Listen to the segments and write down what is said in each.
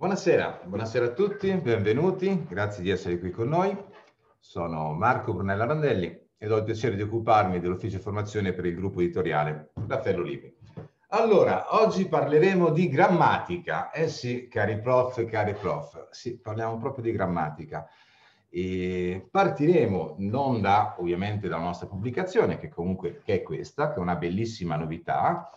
Buonasera, buonasera a tutti, benvenuti, grazie di essere qui con noi. Sono Marco Brunella Randelli ed ho il piacere di occuparmi dell'ufficio formazione per il gruppo editoriale Raffaello Libri. Allora, oggi parleremo di grammatica. Eh sì, cari prof, cari prof, sì, parliamo proprio di grammatica. E partiremo non da, ovviamente, dalla nostra pubblicazione, che comunque che è questa, che è una bellissima novità,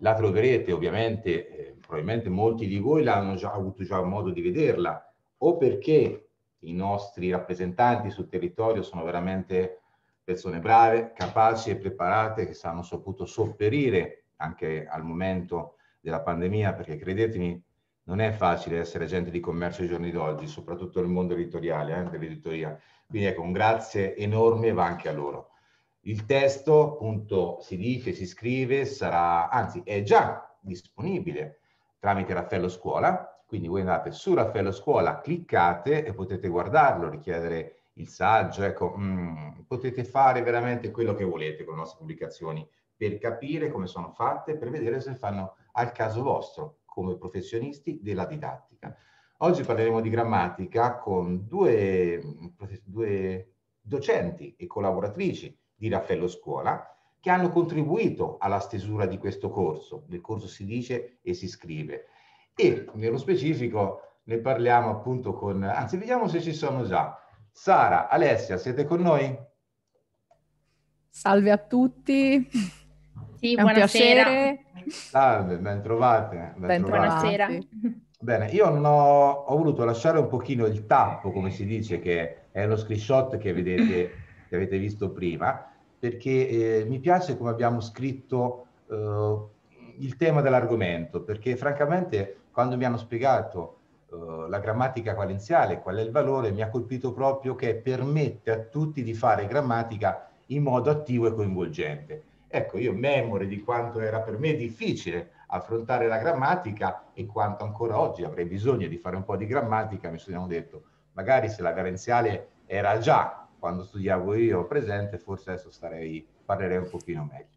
la troverete ovviamente, eh, probabilmente molti di voi l'hanno già avuto già modo di vederla, o perché i nostri rappresentanti sul territorio sono veramente persone brave, capaci e preparate, che hanno saputo sopperire anche al momento della pandemia, perché credetemi, non è facile essere agente di commercio ai giorni d'oggi, soprattutto nel mondo editoriale, eh, dell'editoria. Quindi ecco, un grazie enorme va anche a loro. Il testo appunto si dice, si scrive, sarà, anzi è già disponibile tramite Raffaello Scuola, quindi voi andate su Raffaello Scuola, cliccate e potete guardarlo, richiedere il saggio, ecco, mm, potete fare veramente quello che volete con le nostre pubblicazioni per capire come sono fatte, per vedere se fanno al caso vostro come professionisti della didattica. Oggi parleremo di grammatica con due, mm, due docenti e collaboratrici di Raffaello Scuola, che hanno contribuito alla stesura di questo corso. Del corso si dice e si scrive. E nello specifico ne parliamo appunto con, anzi vediamo se ci sono già. Sara, Alessia, siete con noi? Salve a tutti. Sì, È buonasera. Salve, ben trovate. Ben, ben trovate. Buonasera. Bene, io non ho, ho voluto lasciare un pochino il tappo, come si dice, che è lo screenshot che vedete che avete visto prima, perché eh, mi piace come abbiamo scritto eh, il tema dell'argomento, perché francamente quando mi hanno spiegato eh, la grammatica qualenziale, qual è il valore, mi ha colpito proprio che permette a tutti di fare grammatica in modo attivo e coinvolgente. Ecco, io memore di quanto era per me difficile affrontare la grammatica e quanto ancora oggi avrei bisogno di fare un po' di grammatica, mi sono detto, magari se la carenziale era già quando studiavo io presente, forse adesso starei, parlerei un pochino meglio.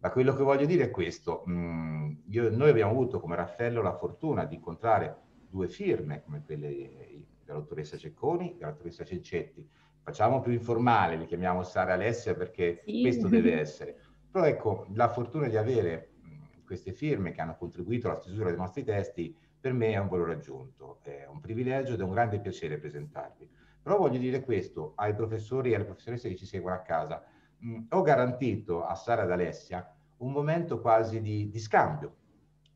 Ma quello che voglio dire è questo, mh, mm, io, noi abbiamo avuto come Raffaello la fortuna di incontrare due firme come quelle eh, della dottoressa Cecconi e della dottoressa Cincetti. Facciamo più informale, li chiamiamo Sara Alessia perché sì. questo deve essere. Però ecco, la fortuna di avere mm, queste firme che hanno contribuito alla stesura dei nostri testi per me è un valore aggiunto, è un privilegio ed è un grande piacere presentarvi. Però voglio dire questo ai professori e alle professoresse che ci seguono a casa. Mh, mm, ho garantito a Sara ed Alessia un momento quasi di, di scambio,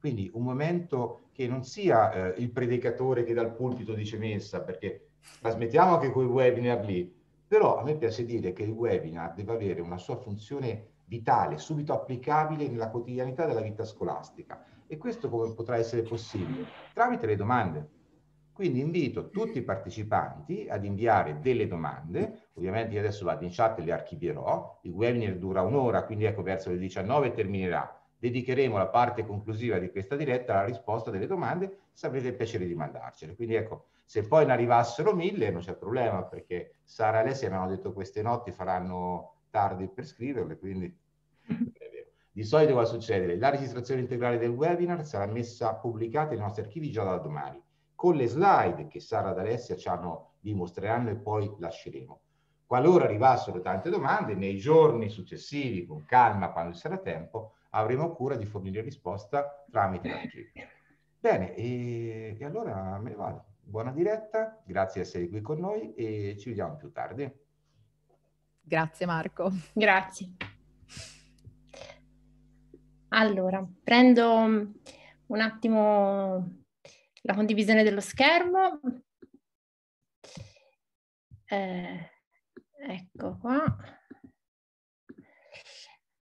quindi un momento che non sia eh, il predicatore che dal pulpito dice messa, perché trasmettiamo anche quei webinar lì, però a me piace dire che il webinar deve avere una sua funzione vitale, subito applicabile nella quotidianità della vita scolastica. E questo come potrà essere possibile? Tramite le domande. Quindi invito tutti i partecipanti ad inviare delle domande, ovviamente io adesso vado in chat e le archivierò, il webinar dura un'ora, quindi ecco verso le 19 terminerà. Dedicheremo la parte conclusiva di questa diretta alla risposta delle domande, se avrete il piacere di mandarcele. Quindi ecco, se poi ne arrivassero mille non c'è problema, perché Sara e Alessia mi hanno detto queste notti faranno tardi per scriverle, quindi... Di solito cosa succede? La registrazione integrale del webinar sarà messa pubblicata nei nostri archivi già da domani con le slide che Sara ed Alessia ci hanno, vi mostreranno e poi lasceremo. Qualora arrivassero tante domande, nei giorni successivi, con calma, quando ci sarà tempo, avremo cura di fornire risposta tramite la GIP. Bene, e, e allora me ne vado. Buona diretta, grazie di essere qui con noi e ci vediamo più tardi. Grazie Marco. Grazie. Allora, prendo un attimo la condivisione dello schermo. Eh, ecco qua.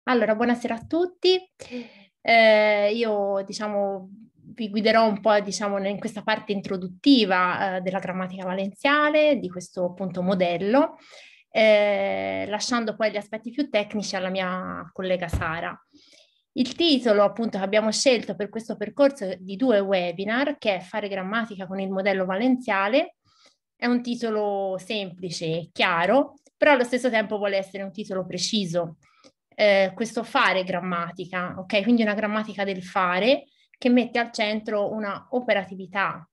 Allora, buonasera a tutti. Eh, io, diciamo, vi guiderò un po', diciamo, in questa parte introduttiva eh, della grammatica valenziale, di questo appunto modello, eh, lasciando poi gli aspetti più tecnici alla mia collega Sara. Il titolo appunto che abbiamo scelto per questo percorso di due webinar, che è Fare grammatica con il modello valenziale, è un titolo semplice, chiaro, però allo stesso tempo vuole essere un titolo preciso. Eh, questo fare grammatica, ok? Quindi una grammatica del fare che mette al centro una operatività.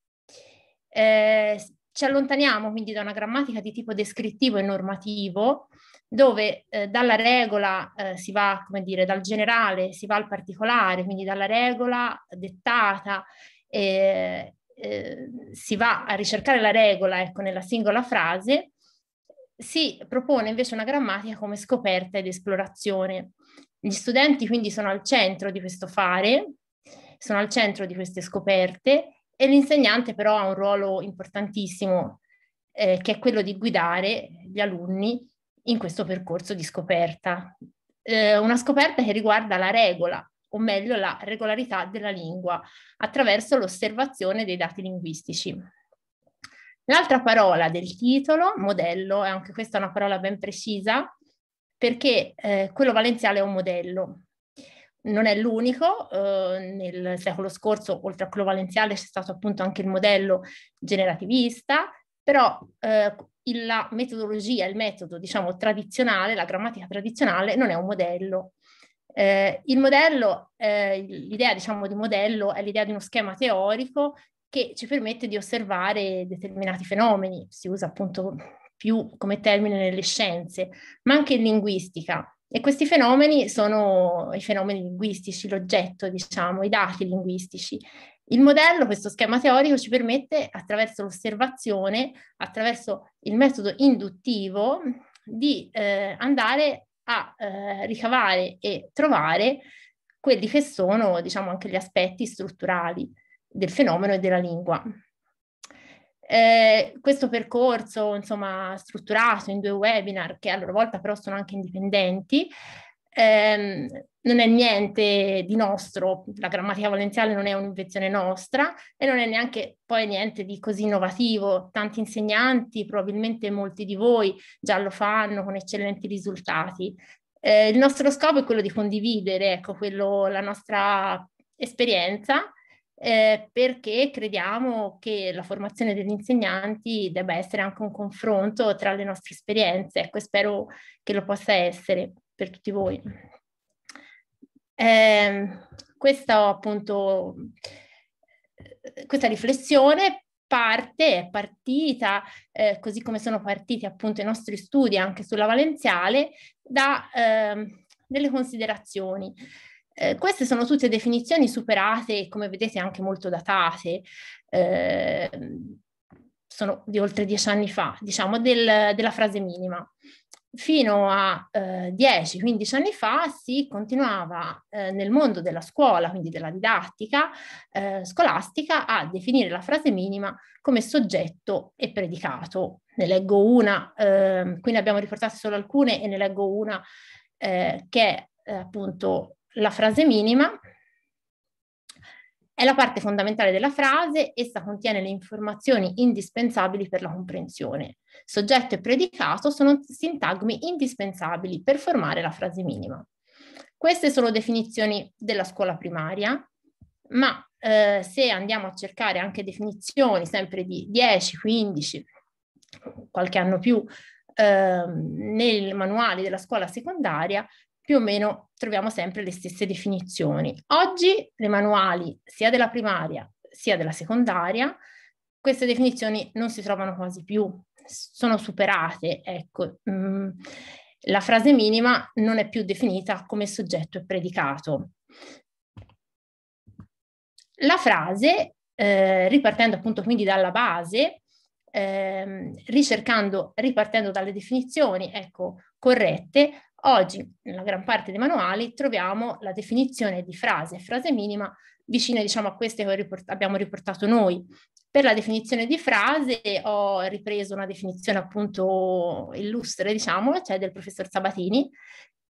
Eh, ci allontaniamo quindi da una grammatica di tipo descrittivo e normativo dove eh, dalla regola eh, si va, come dire, dal generale si va al particolare, quindi dalla regola dettata eh, eh, si va a ricercare la regola ecco, nella singola frase, si propone invece una grammatica come scoperta ed esplorazione. Gli studenti quindi sono al centro di questo fare, sono al centro di queste scoperte e l'insegnante però ha un ruolo importantissimo eh, che è quello di guidare gli alunni in questo percorso di scoperta. Eh, una scoperta che riguarda la regola, o meglio la regolarità della lingua, attraverso l'osservazione dei dati linguistici. L'altra parola del titolo, modello, è anche questa una parola ben precisa, perché eh, quello valenziale è un modello. Non è l'unico, eh, nel secolo scorso, oltre a quello valenziale, c'è stato appunto anche il modello generativista, però eh, il, la metodologia, il metodo diciamo tradizionale, la grammatica tradizionale non è un modello. Eh, il modello, eh, l'idea diciamo di modello è l'idea di uno schema teorico che ci permette di osservare determinati fenomeni, si usa appunto più come termine nelle scienze, ma anche in linguistica. E questi fenomeni sono i fenomeni linguistici, l'oggetto, diciamo, i dati linguistici. Il modello, questo schema teorico, ci permette attraverso l'osservazione, attraverso il metodo induttivo, di eh, andare a eh, ricavare e trovare quelli che sono, diciamo, anche gli aspetti strutturali del fenomeno e della lingua. Eh, questo percorso, insomma, strutturato in due webinar, che a loro volta però sono anche indipendenti, ehm, non è niente di nostro, la grammatica valenziale non è un'invenzione nostra e non è neanche poi niente di così innovativo. Tanti insegnanti, probabilmente molti di voi già lo fanno con eccellenti risultati. Eh, il nostro scopo è quello di condividere ecco, quello, la nostra esperienza eh, perché crediamo che la formazione degli insegnanti debba essere anche un confronto tra le nostre esperienze ecco, e spero che lo possa essere per tutti voi. Ehm, questo appunto questa riflessione parte, è partita, eh, così come sono partiti appunto i nostri studi anche sulla valenziale, da eh, delle considerazioni. Eh, queste sono tutte definizioni superate e come vedete anche molto datate, ehm, sono di oltre dieci anni fa, diciamo, del, della frase minima fino a eh, 10-15 anni fa si continuava eh, nel mondo della scuola, quindi della didattica eh, scolastica, a definire la frase minima come soggetto e predicato. Ne leggo una, ehm, qui ne abbiamo riportate solo alcune e ne leggo una eh, che è appunto la frase minima è la parte fondamentale della frase, essa contiene le informazioni indispensabili per la comprensione. Soggetto e predicato sono sintagmi indispensabili per formare la frase minima. Queste sono definizioni della scuola primaria, ma eh, se andiamo a cercare anche definizioni sempre di 10, 15, qualche anno più, eh, nei manuali della scuola secondaria, più o meno troviamo sempre le stesse definizioni. Oggi le manuali sia della primaria sia della secondaria, queste definizioni non si trovano quasi più, sono superate, ecco. Mm, la frase minima non è più definita come soggetto e predicato. La frase, eh, ripartendo appunto quindi dalla base, eh, ricercando, ripartendo dalle definizioni ecco, corrette, Oggi, nella gran parte dei manuali, troviamo la definizione di frase, frase minima, vicina diciamo, a queste che riport- abbiamo riportato noi. Per la definizione di frase ho ripreso una definizione appunto illustre, diciamo, cioè del professor Sabatini,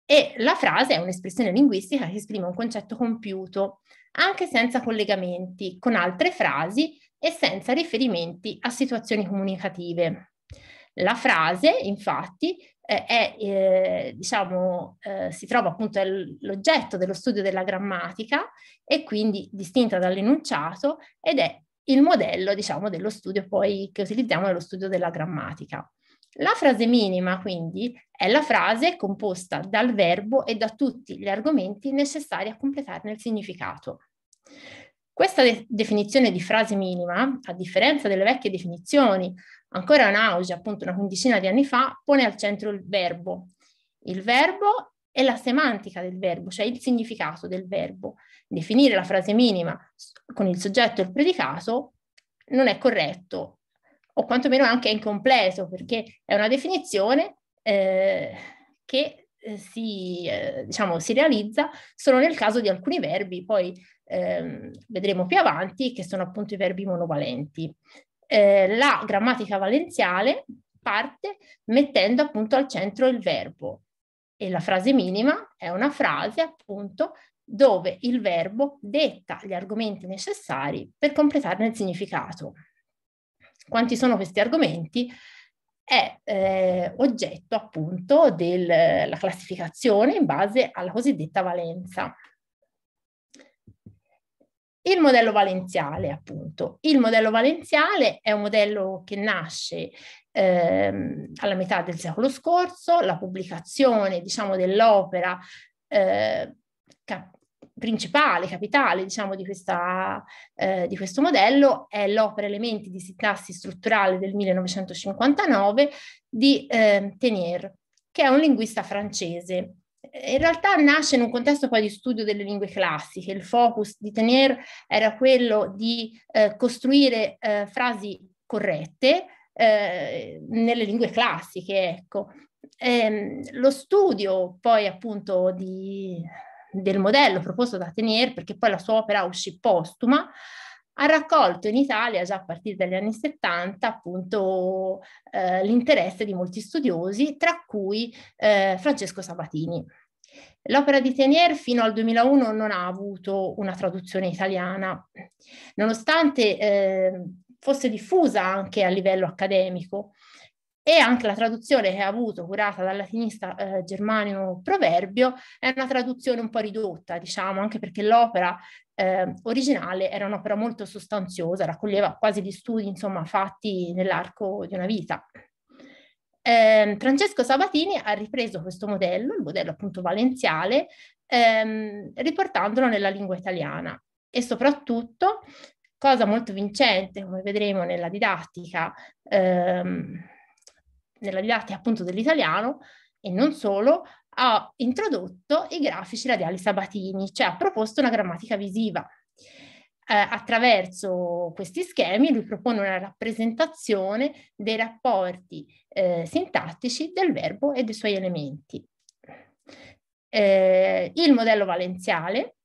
e la frase è un'espressione linguistica che esprime un concetto compiuto, anche senza collegamenti con altre frasi e senza riferimenti a situazioni comunicative. La frase, infatti, eh, è, eh, diciamo, eh, si trova appunto l'oggetto dello studio della grammatica e quindi distinta dall'enunciato ed è il modello, diciamo, dello studio poi che utilizziamo nello studio della grammatica. La frase minima, quindi, è la frase composta dal verbo e da tutti gli argomenti necessari a completarne il significato. Questa de- definizione di frase minima, a differenza delle vecchie definizioni Ancora Nausi, appunto una quindicina di anni fa, pone al centro il verbo. Il verbo e la semantica del verbo, cioè il significato del verbo. Definire la frase minima con il soggetto e il predicato non è corretto, o quantomeno anche è incompleto, perché è una definizione eh, che eh, si, eh, diciamo, si, realizza solo nel caso di alcuni verbi, poi ehm, vedremo più avanti, che sono appunto i verbi monovalenti eh, la grammatica valenziale parte mettendo appunto al centro il verbo e la frase minima è una frase appunto dove il verbo detta gli argomenti necessari per completarne il significato. Quanti sono questi argomenti? È eh, oggetto appunto della classificazione in base alla cosiddetta valenza. Il modello valenziale, appunto. Il modello valenziale è un modello che nasce ehm, alla metà del secolo scorso, la pubblicazione, diciamo, dell'opera eh, cap- principale, capitale, diciamo, di, questa, eh, di, questo modello è l'opera Elementi di sintassi strutturale del 1959 di eh, Tenier, che è un linguista francese in realtà nasce in un contesto poi di studio delle lingue classiche. Il focus di Tenier era quello di eh, costruire eh, frasi corrette eh, nelle lingue classiche, ecco. Ehm, lo studio poi appunto di, del modello proposto da Tenier, perché poi la sua opera uscì postuma, ha raccolto in Italia già a partire dagli anni 70 appunto eh, l'interesse di molti studiosi, tra cui eh, Francesco Sabatini. L'opera di Tenier fino al 2001 non ha avuto una traduzione italiana, nonostante eh, fosse diffusa anche a livello accademico e anche la traduzione che ha avuto curata dal latinista eh, Germanio Proverbio è una traduzione un po' ridotta, diciamo, anche perché l'opera eh, originale era un'opera molto sostanziosa, raccoglieva quasi gli studi insomma, fatti nell'arco di una vita. Eh, Francesco Sabatini ha ripreso questo modello, il modello appunto valenziale, ehm, riportandolo nella lingua italiana e soprattutto, cosa molto vincente, come vedremo nella didattica, ehm, nella didattica appunto dell'italiano e non solo, ha introdotto i grafici radiali sabatini, cioè ha proposto una grammatica visiva. Eh, attraverso questi schemi lui propone una rappresentazione dei rapporti eh, sintattici del verbo e dei suoi elementi. Eh, il modello valenziale,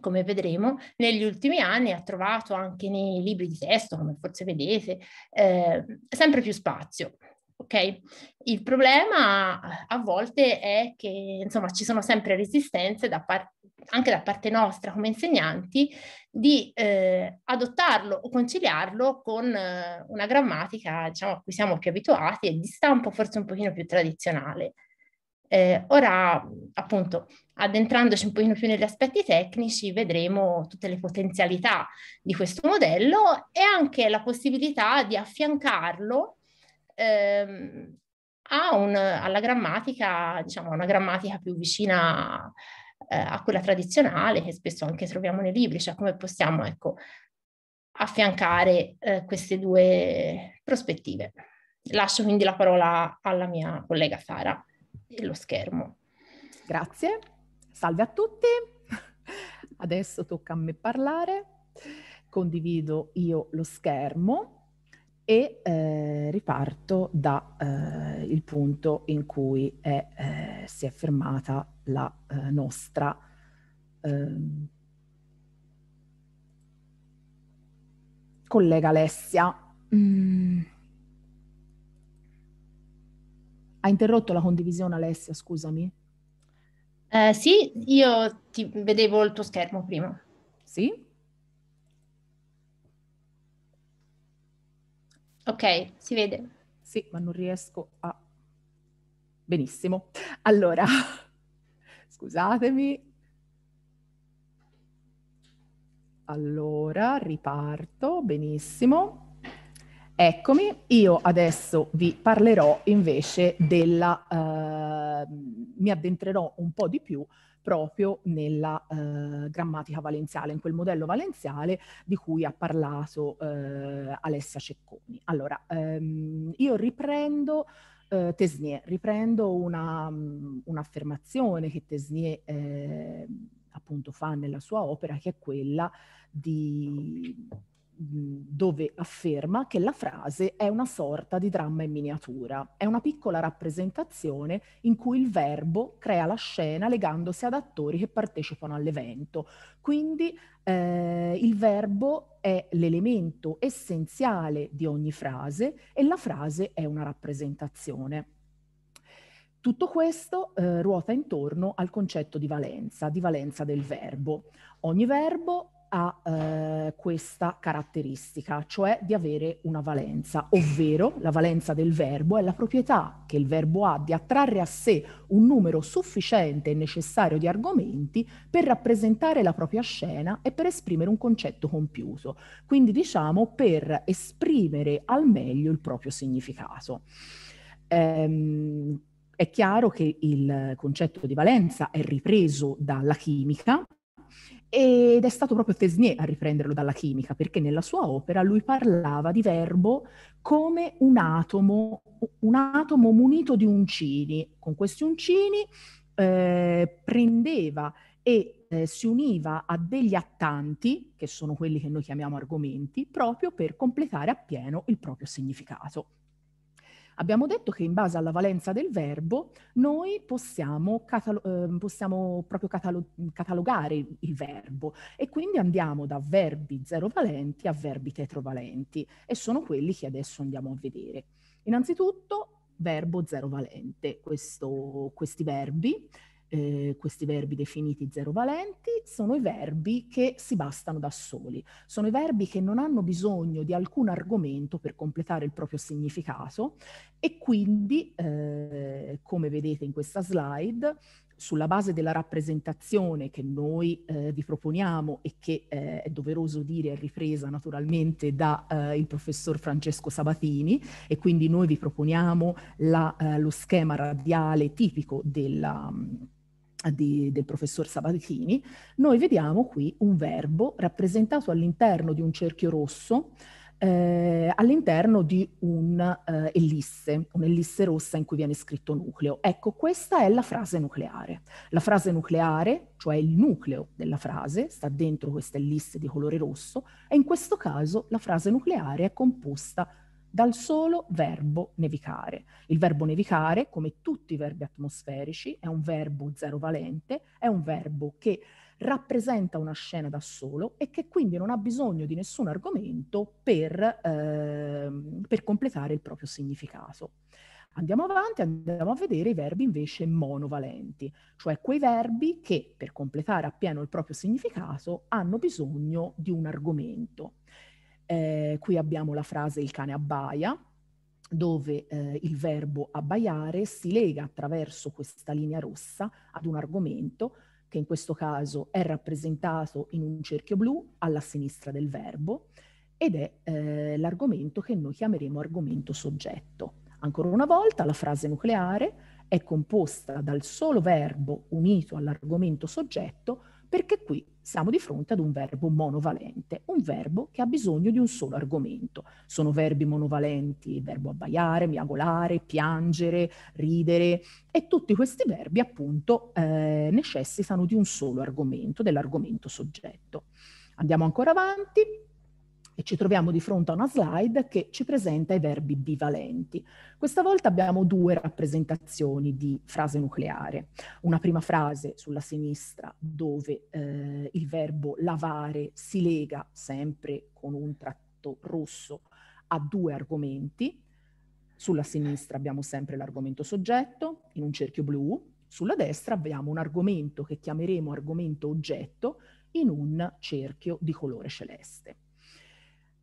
come vedremo, negli ultimi anni ha trovato anche nei libri di testo, come forse vedete, eh, sempre più spazio ok? Il problema eh, a volte è che insomma ci sono sempre resistenze da par- anche da parte nostra come insegnanti di eh, adottarlo o conciliarlo con eh, una grammatica diciamo, a cui siamo più abituati e di stampo forse un pochino più tradizionale. Eh, ora, appunto, addentrandoci un pochino più negli aspetti tecnici, vedremo tutte le potenzialità di questo modello e anche la possibilità di affiancarlo ehm, ha un, alla grammatica, diciamo, una grammatica più vicina eh, a quella tradizionale che spesso anche troviamo nei libri, cioè come possiamo ecco, affiancare eh, queste due prospettive. Lascio quindi la parola alla mia collega Sara e lo schermo. Grazie, salve a tutti. Adesso tocca a me parlare. Condivido io lo schermo e eh, riparto dal eh, punto in cui è, eh, si è fermata la eh, nostra ehm, collega Alessia. Mm. Ha interrotto la condivisione Alessia, scusami? Eh, sì, io ti vedevo il tuo schermo prima. Sì? Ok, si vede. Sì, ma non riesco a... Benissimo. Allora, scusatemi. Allora, riparto, benissimo. Eccomi, io adesso vi parlerò invece della... Uh, mi addentrerò un po' di più proprio nella eh, grammatica valenziale, in quel modello valenziale di cui ha parlato eh, Alessia Cecconi. Allora, ehm, io riprendo eh, Tesnier, riprendo mm, un'affermazione che Tesnier eh, appunto fa nella sua opera, che è quella di dove afferma che la frase è una sorta di dramma in miniatura, è una piccola rappresentazione in cui il verbo crea la scena legandosi ad attori che partecipano all'evento. Quindi eh, il verbo è l'elemento essenziale di ogni frase e la frase è una rappresentazione. Tutto questo eh, ruota intorno al concetto di valenza, di valenza del verbo. Ogni verbo ha eh, questa caratteristica, cioè di avere una valenza, ovvero la valenza del verbo è la proprietà che il verbo ha di attrarre a sé un numero sufficiente e necessario di argomenti per rappresentare la propria scena e per esprimere un concetto compiuto, quindi diciamo per esprimere al meglio il proprio significato. Ehm, è chiaro che il concetto di valenza è ripreso dalla chimica, ed è stato proprio Tesnier a riprenderlo dalla chimica, perché nella sua opera lui parlava di verbo come un atomo, un atomo munito di uncini. Con questi uncini eh, prendeva e eh, si univa a degli attanti, che sono quelli che noi chiamiamo argomenti, proprio per completare appieno il proprio significato. Abbiamo detto che in base alla valenza del verbo noi possiamo, catalo- ehm, possiamo proprio catalo- catalogare il verbo e quindi andiamo da verbi zero valenti a verbi tetrovalenti e sono quelli che adesso andiamo a vedere. Innanzitutto verbo zerovalente, questo, questi verbi eh, questi verbi definiti zero valenti sono i verbi che si bastano da soli, sono i verbi che non hanno bisogno di alcun argomento per completare il proprio significato e quindi, eh, come vedete in questa slide, sulla base della rappresentazione che noi eh, vi proponiamo e che eh, è doveroso dire è ripresa naturalmente dal eh, professor Francesco Sabatini e quindi noi vi proponiamo la, eh, lo schema radiale tipico della di, del professor Sabatini, noi vediamo qui un verbo rappresentato all'interno di un cerchio rosso, eh, all'interno di un'ellisse, eh, un'ellisse rossa in cui viene scritto nucleo. Ecco, questa è la frase nucleare. La frase nucleare, cioè il nucleo della frase, sta dentro questa ellisse di colore rosso e in questo caso la frase nucleare è composta dal solo verbo nevicare. Il verbo nevicare, come tutti i verbi atmosferici, è un verbo zerovalente, è un verbo che rappresenta una scena da solo e che quindi non ha bisogno di nessun argomento per, eh, per completare il proprio significato. Andiamo avanti, andiamo a vedere i verbi invece monovalenti, cioè quei verbi che per completare appieno il proprio significato hanno bisogno di un argomento. Eh, qui abbiamo la frase il cane abbaia, dove eh, il verbo abbaiare si lega attraverso questa linea rossa ad un argomento che in questo caso è rappresentato in un cerchio blu alla sinistra del verbo ed è eh, l'argomento che noi chiameremo argomento soggetto. Ancora una volta la frase nucleare è composta dal solo verbo unito all'argomento soggetto perché qui siamo di fronte ad un verbo monovalente, un verbo che ha bisogno di un solo argomento. Sono verbi monovalenti il verbo abbaiare, miagolare, piangere, ridere e tutti questi verbi appunto eh, necessitano di un solo argomento, dell'argomento soggetto. Andiamo ancora avanti e ci troviamo di fronte a una slide che ci presenta i verbi bivalenti. Questa volta abbiamo due rappresentazioni di frase nucleare. Una prima frase sulla sinistra dove eh, il verbo lavare si lega sempre con un tratto rosso a due argomenti. Sulla sinistra abbiamo sempre l'argomento soggetto in un cerchio blu, sulla destra abbiamo un argomento che chiameremo argomento oggetto in un cerchio di colore celeste.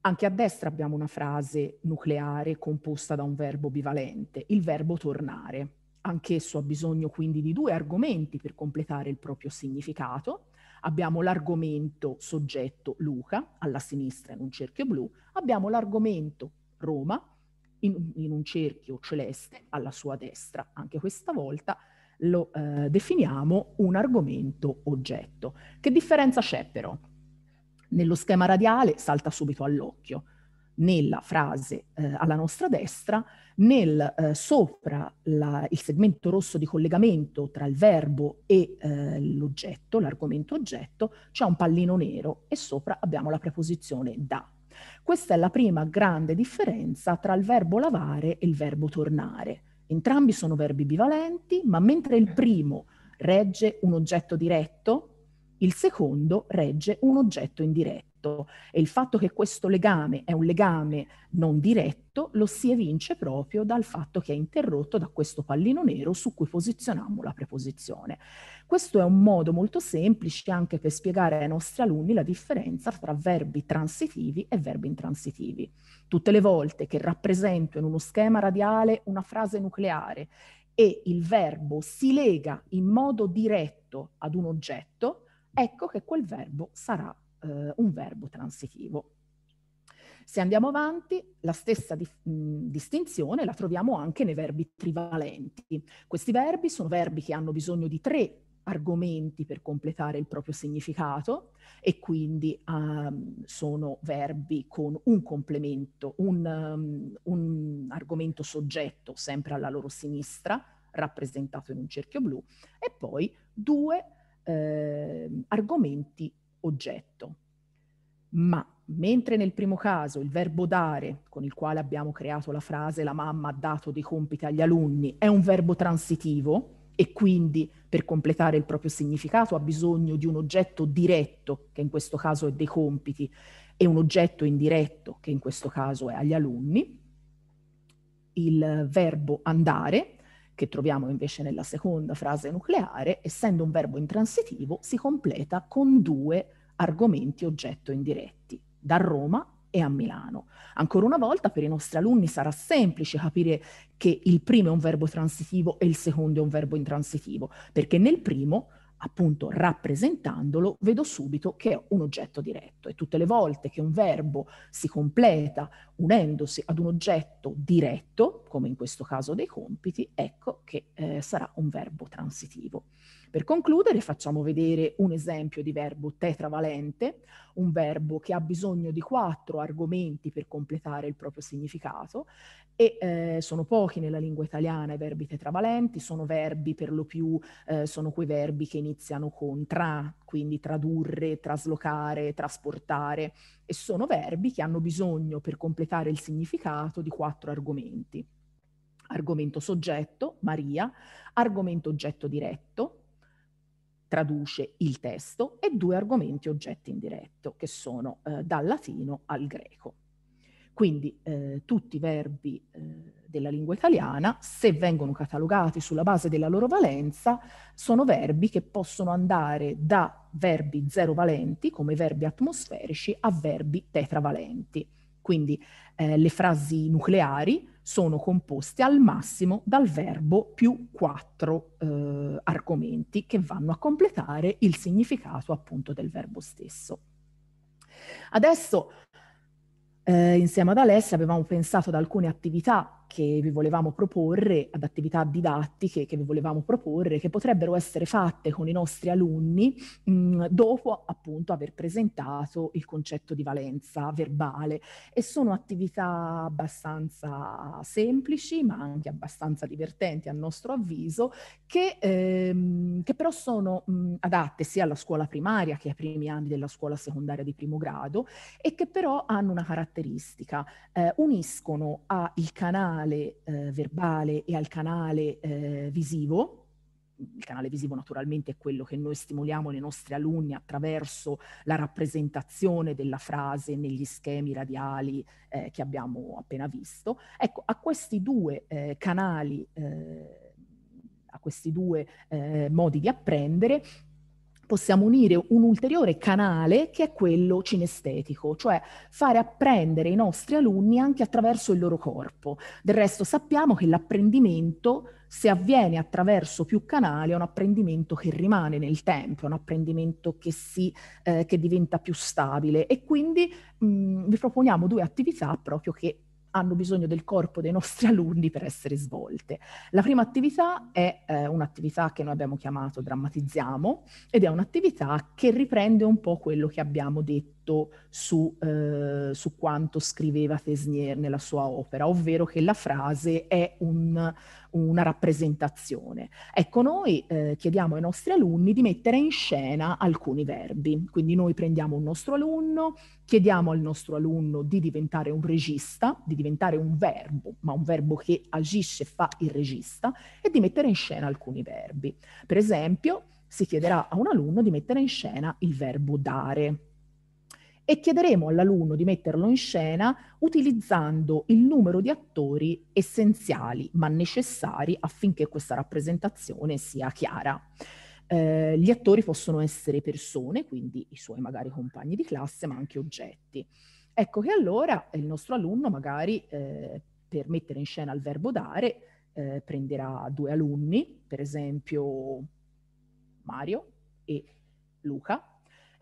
Anche a destra abbiamo una frase nucleare composta da un verbo bivalente, il verbo tornare. Anch'esso ha bisogno quindi di due argomenti per completare il proprio significato. Abbiamo l'argomento soggetto Luca, alla sinistra in un cerchio blu, abbiamo l'argomento Roma, in, in, un cerchio celeste, alla sua destra. Anche questa volta lo eh, definiamo un argomento oggetto. Che differenza c'è però? Nello schema radiale salta subito all'occhio nella frase eh, alla nostra destra, nel eh, sopra la, il segmento rosso di collegamento tra il verbo e eh, l'oggetto, l'argomento oggetto, c'è un pallino nero e sopra abbiamo la preposizione da. Questa è la prima grande differenza tra il verbo lavare e il verbo tornare. Entrambi sono verbi bivalenti, ma mentre il primo regge un oggetto diretto, il secondo regge un oggetto indiretto e il fatto che questo legame è un legame non diretto lo si evince proprio dal fatto che è interrotto da questo pallino nero su cui posizionammo la preposizione. Questo è un modo molto semplice anche per spiegare ai nostri alunni la differenza tra verbi transitivi e verbi intransitivi. Tutte le volte che rappresento in uno schema radiale una frase nucleare e il verbo si lega in modo diretto ad un oggetto, ecco che quel verbo sarà eh, un verbo transitivo. Se andiamo avanti, la stessa di, mh, distinzione la troviamo anche nei verbi trivalenti. Questi verbi sono verbi che hanno bisogno di tre argomenti per completare il proprio significato e quindi um, sono verbi con un complemento, un, um, un argomento soggetto sempre alla loro sinistra, rappresentato in un cerchio blu, e poi due argomenti eh, argomenti oggetto. Ma mentre nel primo caso il verbo dare, con il quale abbiamo creato la frase la mamma ha dato dei compiti agli alunni, è un verbo transitivo e quindi per completare il proprio significato ha bisogno di un oggetto diretto, che in questo caso è dei compiti, e un oggetto indiretto, che in questo caso è agli alunni, il verbo andare che troviamo invece nella seconda frase nucleare, essendo un verbo intransitivo, si completa con due argomenti oggetto indiretti, da Roma e a Milano. Ancora una volta per i nostri alunni sarà semplice capire che il primo è un verbo transitivo e il secondo è un verbo intransitivo, perché nel primo appunto rappresentandolo, vedo subito che è un oggetto diretto e tutte le volte che un verbo si completa unendosi ad un oggetto diretto, come in questo caso dei compiti, ecco che eh, sarà un verbo transitivo. Per concludere facciamo vedere un esempio di verbo tetravalente, un verbo che ha bisogno di quattro argomenti per completare il proprio significato e eh, sono pochi nella lingua italiana i verbi tetravalenti, sono verbi per lo più, eh, sono quei verbi che iniziano con tra, quindi tradurre, traslocare, trasportare e sono verbi che hanno bisogno per completare il significato di quattro argomenti. Argomento soggetto, Maria, argomento oggetto diretto, traduce il testo, e due argomenti oggetti indiretto, che sono eh, dal latino al greco. Quindi eh, tutti i verbi eh, della lingua italiana, se vengono catalogati sulla base della loro valenza, sono verbi che possono andare da verbi zero valenti, come verbi atmosferici, a verbi tetravalenti. Quindi eh, le frasi nucleari sono composte al massimo dal verbo più quattro eh, argomenti che vanno a completare il significato appunto del verbo stesso. Adesso eh, insieme ad Alessia avevamo pensato ad alcune attività che vi volevamo proporre, ad attività didattiche che vi volevamo proporre, che potrebbero essere fatte con i nostri alunni mh, mm, dopo appunto aver presentato il concetto di valenza verbale. E sono attività abbastanza semplici, ma anche abbastanza divertenti a nostro avviso, che, ehm, che però sono mh, mm, adatte sia alla scuola primaria che ai primi anni della scuola secondaria di primo grado e che però hanno una caratteristica, eh, uniscono al canale canale eh, verbale e al canale eh, visivo. Il canale visivo naturalmente è quello che noi stimoliamo nei nostri alunni attraverso la rappresentazione della frase negli schemi radiali eh, che abbiamo appena visto. Ecco, a questi due eh, canali, eh, a questi due eh, modi di apprendere, possiamo unire un ulteriore canale che è quello cinestetico, cioè fare apprendere i nostri alunni anche attraverso il loro corpo. Del resto sappiamo che l'apprendimento se avviene attraverso più canali è un apprendimento che rimane nel tempo, è un apprendimento che, si, eh, che diventa più stabile e quindi mh, mm, vi proponiamo due attività proprio che hanno bisogno del corpo dei nostri alunni per essere svolte. La prima attività è eh, un'attività che noi abbiamo chiamato Drammatizziamo ed è un'attività che riprende un po' quello che abbiamo detto molto su, eh, su quanto scriveva Tesnier nella sua opera, ovvero che la frase è un, una rappresentazione. Ecco, noi eh, chiediamo ai nostri alunni di mettere in scena alcuni verbi, quindi noi prendiamo un nostro alunno, chiediamo al nostro alunno di diventare un regista, di diventare un verbo, ma un verbo che agisce, e fa il regista, e di mettere in scena alcuni verbi. Per esempio, si chiederà a un alunno di mettere in scena il verbo dare, e chiederemo all'alunno di metterlo in scena utilizzando il numero di attori essenziali ma necessari affinché questa rappresentazione sia chiara. Eh, gli attori possono essere persone, quindi i suoi magari compagni di classe, ma anche oggetti. Ecco che allora il nostro alunno magari eh, per mettere in scena il verbo dare eh, prenderà due alunni, per esempio Mario e Luca,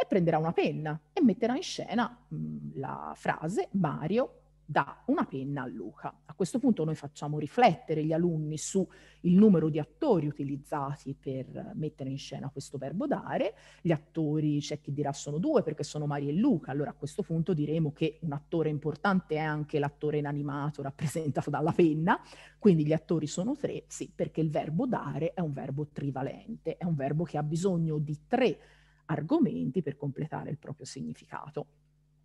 e prenderà una penna e metterà in scena la frase Mario dà una penna a Luca. A questo punto noi facciamo riflettere gli alunni sul numero di attori utilizzati per mettere in scena questo verbo dare. Gli attori c'è chi dirà sono due perché sono Mario e Luca, allora a questo punto diremo che un attore importante è anche l'attore inanimato rappresentato dalla penna, quindi gli attori sono tre, sì, perché il verbo dare è un verbo trivalente, è un verbo che ha bisogno di tre argomenti per completare il proprio significato.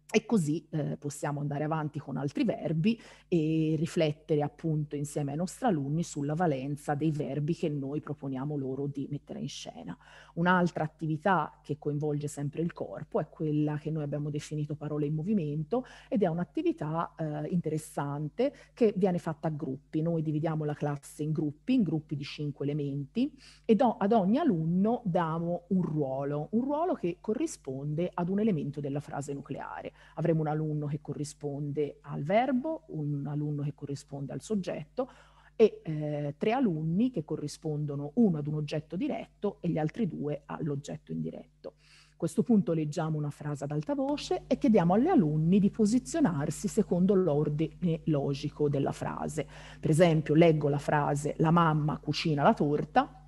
E così eh, possiamo andare avanti con altri verbi e riflettere appunto insieme ai nostri alunni sulla valenza dei verbi che noi proponiamo loro di mettere in scena. Un'altra attività che coinvolge sempre il corpo è quella che noi abbiamo definito parole in movimento ed è un'attività eh, interessante che viene fatta a gruppi. Noi dividiamo la classe in gruppi, in gruppi di cinque elementi e do, ad ogni alunno diamo un ruolo, un ruolo che corrisponde ad un elemento della frase nucleare avremo un alunno che corrisponde al verbo, un alunno che corrisponde al soggetto e eh, tre alunni che corrispondono uno ad un oggetto diretto e gli altri due all'oggetto indiretto. A questo punto leggiamo una frase ad alta voce e chiediamo agli alunni di posizionarsi secondo l'ordine logico della frase. Per esempio, leggo la frase la mamma cucina la torta,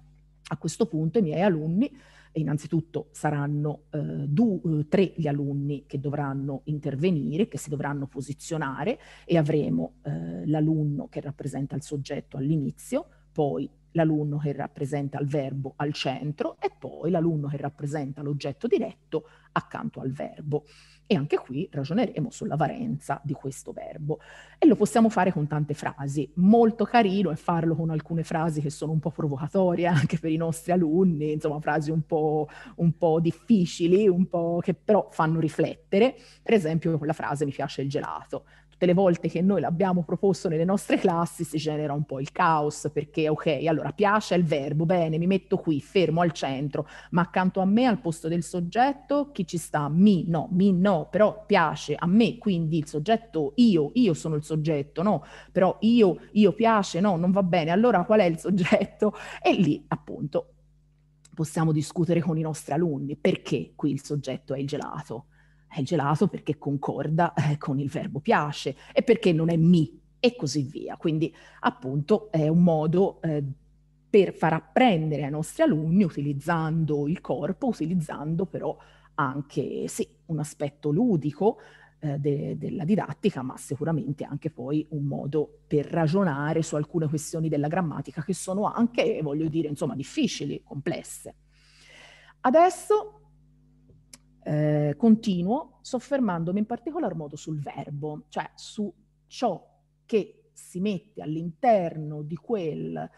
a questo punto i miei alunni innanzitutto saranno eh, due, eh, tre gli alunni che dovranno intervenire, che si dovranno posizionare e avremo eh, l'alunno che rappresenta il soggetto all'inizio, poi l'alunno che rappresenta il verbo al centro e poi l'alunno che rappresenta l'oggetto diretto accanto al verbo. E anche qui ragioneremo sulla varenza di questo verbo. E lo possiamo fare con tante frasi. Molto carino è farlo con alcune frasi che sono un po' provocatorie anche per i nostri alunni, insomma frasi un po', un po difficili, un po' che però fanno riflettere. Per esempio quella frase mi piace il gelato tutte le volte che noi l'abbiamo proposto nelle nostre classi si genera un po' il caos perché ok, allora piace il verbo, bene, mi metto qui, fermo al centro, ma accanto a me al posto del soggetto chi ci sta? Mi, no, mi no, però piace a me, quindi il soggetto io, io sono il soggetto, no, però io, io piace, no, non va bene, allora qual è il soggetto? E lì appunto possiamo discutere con i nostri alunni perché qui il soggetto è il gelato è gelato perché concorda eh, con il verbo piace e perché non è mi e così via. Quindi appunto è un modo eh, per far apprendere ai nostri alunni utilizzando il corpo, utilizzando però anche sì, un aspetto ludico eh, de- della didattica, ma sicuramente anche poi un modo per ragionare su alcune questioni della grammatica che sono anche, voglio dire, insomma, difficili, complesse. Adesso eh, continuo, soffermandomi in particolar modo sul verbo, cioè su ciò che si mette all'interno di quel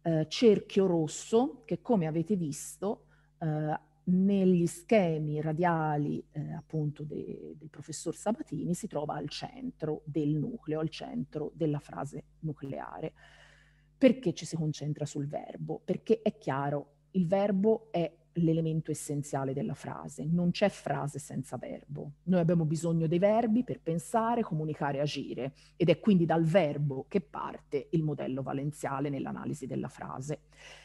eh, cerchio rosso che, come avete visto, eh, negli schemi radiali eh, appunto de, del professor Sabatini si trova al centro del nucleo, al centro della frase nucleare. Perché ci si concentra sul verbo? Perché è chiaro, il verbo è l'elemento essenziale della frase. Non c'è frase senza verbo. Noi abbiamo bisogno dei verbi per pensare, comunicare, agire ed è quindi dal verbo che parte il modello valenziale nell'analisi della frase.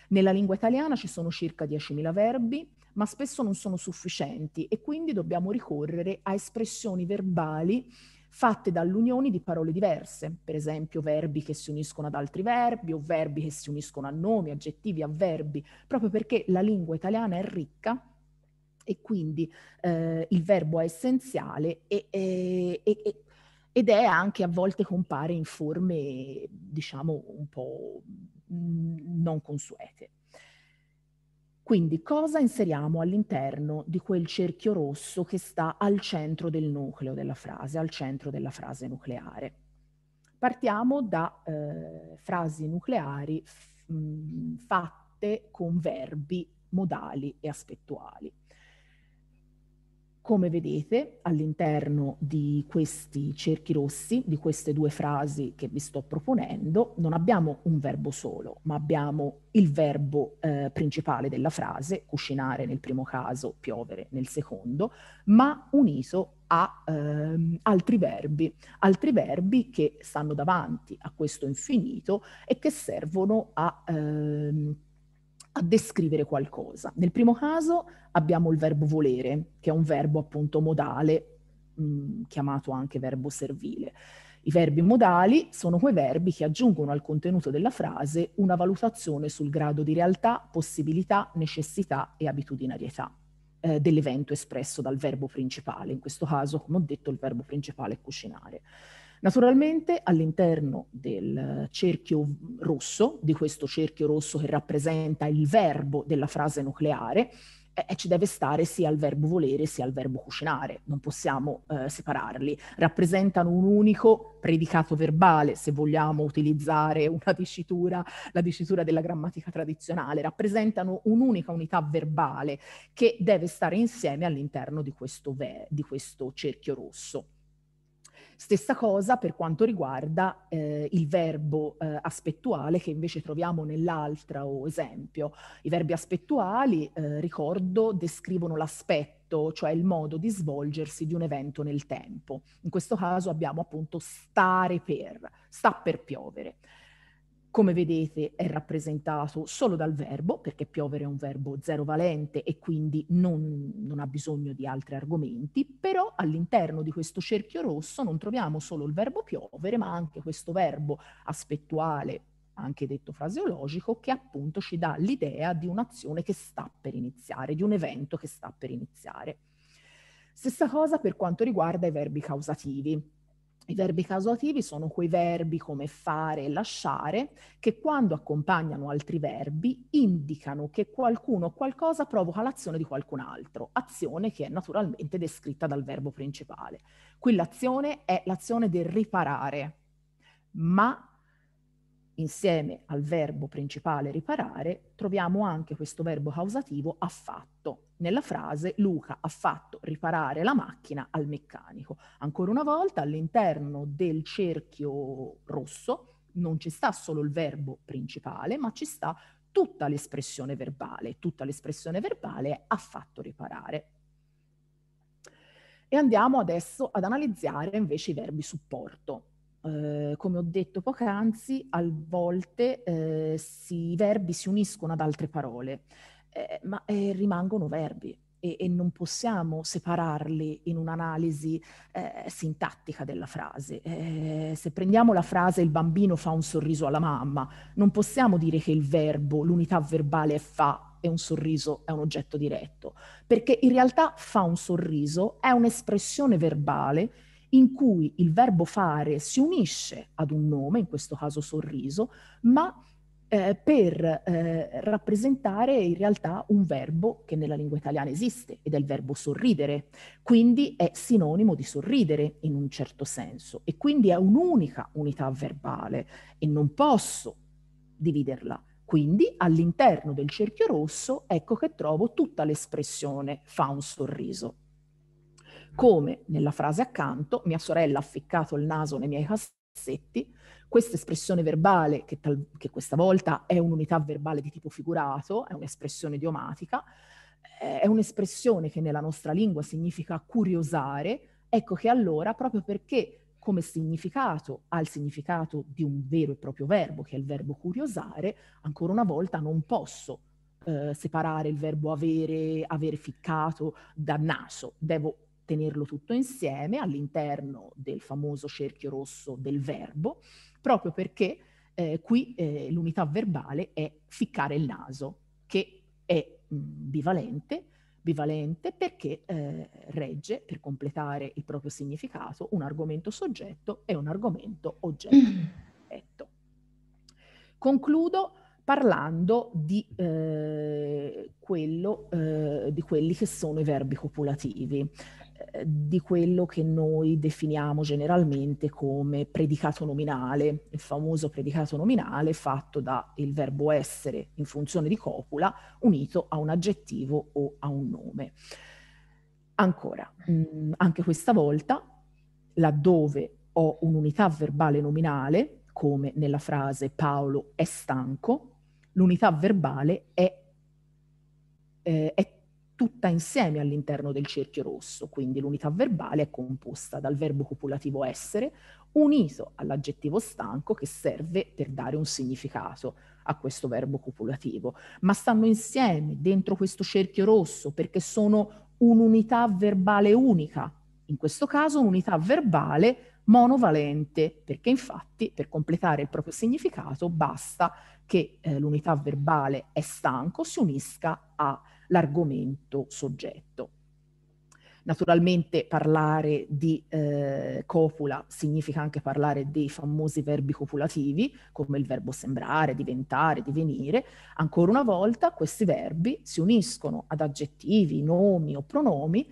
Nella lingua italiana ci sono circa 10.000 verbi, ma spesso non sono sufficienti e quindi dobbiamo ricorrere a espressioni verbali fatte dall'unione di parole diverse, per esempio verbi che si uniscono ad altri verbi o verbi che si uniscono a nomi, aggettivi, avverbi, proprio perché la lingua italiana è ricca e quindi eh, il verbo è essenziale e, e, e, ed è anche a volte compare in forme diciamo un po' non consuete. Quindi cosa inseriamo all'interno di quel cerchio rosso che sta al centro del nucleo della frase, al centro della frase nucleare? Partiamo da eh, frasi nucleari mh, mm, fatte con verbi modali e aspettuali. Come vedete all'interno di questi cerchi rossi, di queste due frasi che vi sto proponendo, non abbiamo un verbo solo, ma abbiamo il verbo eh, principale della frase, cucinare nel primo caso, piovere nel secondo, ma uniso a ehm, altri verbi, altri verbi che stanno davanti a questo infinito e che servono a... Ehm, a descrivere qualcosa. Nel primo caso abbiamo il verbo volere, che è un verbo appunto modale, mh, mm, chiamato anche verbo servile. I verbi modali sono quei verbi che aggiungono al contenuto della frase una valutazione sul grado di realtà, possibilità, necessità e abitudinarietà eh, dell'evento espresso dal verbo principale. In questo caso, come ho detto, il verbo principale è cucinare. Naturalmente all'interno del eh, cerchio rosso, di questo cerchio rosso che rappresenta il verbo della frase nucleare, eh, ci deve stare sia il verbo volere sia il verbo cucinare, non possiamo eh, separarli. Rappresentano un unico predicato verbale, se vogliamo utilizzare una dicitura, la dicitura della grammatica tradizionale, rappresentano un'unica unità verbale che deve stare insieme all'interno di questo, ve- di questo cerchio rosso. Stessa cosa per quanto riguarda eh, il verbo eh, aspettuale che invece troviamo nell'altra o esempio. I verbi aspettuali, eh, ricordo, descrivono l'aspetto, cioè il modo di svolgersi di un evento nel tempo. In questo caso abbiamo appunto stare per, sta per piovere come vedete è rappresentato solo dal verbo, perché piovere è un verbo zero valente e quindi non, non ha bisogno di altri argomenti, però all'interno di questo cerchio rosso non troviamo solo il verbo piovere, ma anche questo verbo aspettuale, anche detto fraseologico, che appunto ci dà l'idea di un'azione che sta per iniziare, di un evento che sta per iniziare. Stessa cosa per quanto riguarda i verbi causativi. I verbi causativi sono quei verbi come fare e lasciare che quando accompagnano altri verbi indicano che qualcuno o qualcosa provoca l'azione di qualcun altro, azione che è naturalmente descritta dal verbo principale. Qui l'azione è l'azione del riparare, ma insieme al verbo principale riparare, troviamo anche questo verbo causativo ha fatto. Nella frase Luca ha fatto riparare la macchina al meccanico. Ancora una volta all'interno del cerchio rosso non ci sta solo il verbo principale, ma ci sta tutta l'espressione verbale. Tutta l'espressione verbale è ha fatto riparare. E andiamo adesso ad analizzare invece i verbi supporto. Ehm, come ho detto poc'anzi, a volte eh, si, i verbi si uniscono ad altre parole, eh, ma eh, rimangono verbi e, e, non possiamo separarli in un'analisi eh, sintattica della frase. Eh, se prendiamo la frase il bambino fa un sorriso alla mamma, non possiamo dire che il verbo, l'unità verbale è fa e un sorriso è un oggetto diretto, perché in realtà fa un sorriso è un'espressione verbale in cui il verbo fare si unisce ad un nome, in questo caso sorriso, ma eh, per eh, rappresentare in realtà un verbo che nella lingua italiana esiste ed è il verbo sorridere. Quindi è sinonimo di sorridere in un certo senso e quindi è un'unica unità verbale e non posso dividerla. Quindi all'interno del cerchio rosso ecco che trovo tutta l'espressione fa un sorriso come nella frase accanto, mia sorella ha ficcato il naso nei miei cassetti, questa espressione verbale, che, tal- che questa volta è un'unità verbale di tipo figurato, è un'espressione idiomatica, eh, è un'espressione che nella nostra lingua significa curiosare, ecco che allora, proprio perché come significato ha il significato di un vero e proprio verbo, che è il verbo curiosare, ancora una volta non posso eh, separare il verbo avere, avere ficcato da naso, devo tenerlo tutto insieme all'interno del famoso cerchio rosso del verbo, proprio perché eh, qui eh, l'unità verbale è ficcare il naso, che è mm, bivalente, bivalente perché eh, regge, per completare il proprio significato, un argomento soggetto e un argomento oggetto. Concludo parlando di, eh, quello, eh, di quelli che sono i verbi copulativi. Eh, di quello che noi definiamo generalmente come predicato nominale, il famoso predicato nominale fatto dal verbo essere in funzione di copula unito a un aggettivo o a un nome. Ancora, mh, mm, anche questa volta, laddove ho un'unità verbale nominale, come nella frase Paolo è stanco, l'unità verbale è, eh, è tutta insieme all'interno del cerchio rosso, quindi l'unità verbale è composta dal verbo copulativo essere unito all'aggettivo stanco che serve per dare un significato a questo verbo copulativo, ma stanno insieme dentro questo cerchio rosso perché sono un'unità verbale unica, in questo caso un'unità verbale monovalente, perché infatti per completare il proprio significato basta che eh, l'unità verbale è stanco si unisca a l'argomento soggetto. Naturalmente parlare di eh, copula significa anche parlare dei famosi verbi copulativi, come il verbo sembrare, diventare, divenire. Ancora una volta questi verbi si uniscono ad aggettivi, nomi o pronomi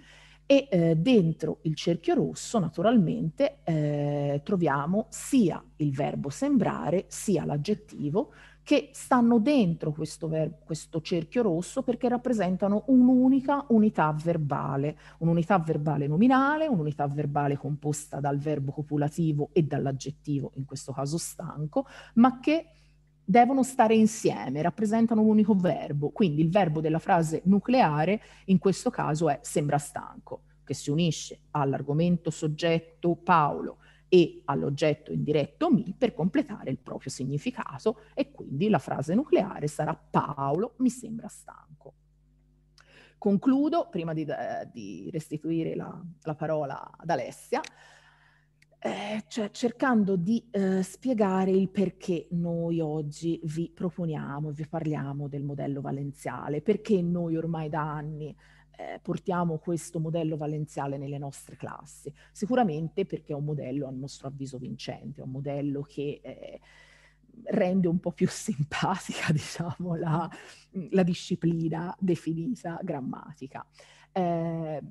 e eh, dentro il cerchio rosso naturalmente eh, troviamo sia il verbo sembrare sia l'aggettivo che stanno dentro questo, ver- questo cerchio rosso perché rappresentano un'unica unità verbale, un'unità verbale nominale, un'unità verbale composta dal verbo copulativo e dall'aggettivo, in questo caso stanco, ma che devono stare insieme, rappresentano un unico verbo, quindi il verbo della frase nucleare in questo caso è sembra stanco, che si unisce all'argomento soggetto Paolo e all'oggetto indiretto mi per completare il proprio significato e quindi la frase nucleare sarà Paolo mi sembra stanco. Concludo, prima di, eh, di restituire la, la, parola ad Alessia, eh, cioè cercando di eh, spiegare il perché noi oggi vi proponiamo, vi parliamo del modello valenziale, perché noi ormai da anni eh, portiamo questo modello valenziale nelle nostre classi? Sicuramente perché è un modello a nostro avviso vincente, è un modello che... Eh, rende un po' più simpatica, diciamo, la, la disciplina definita grammatica. Eh,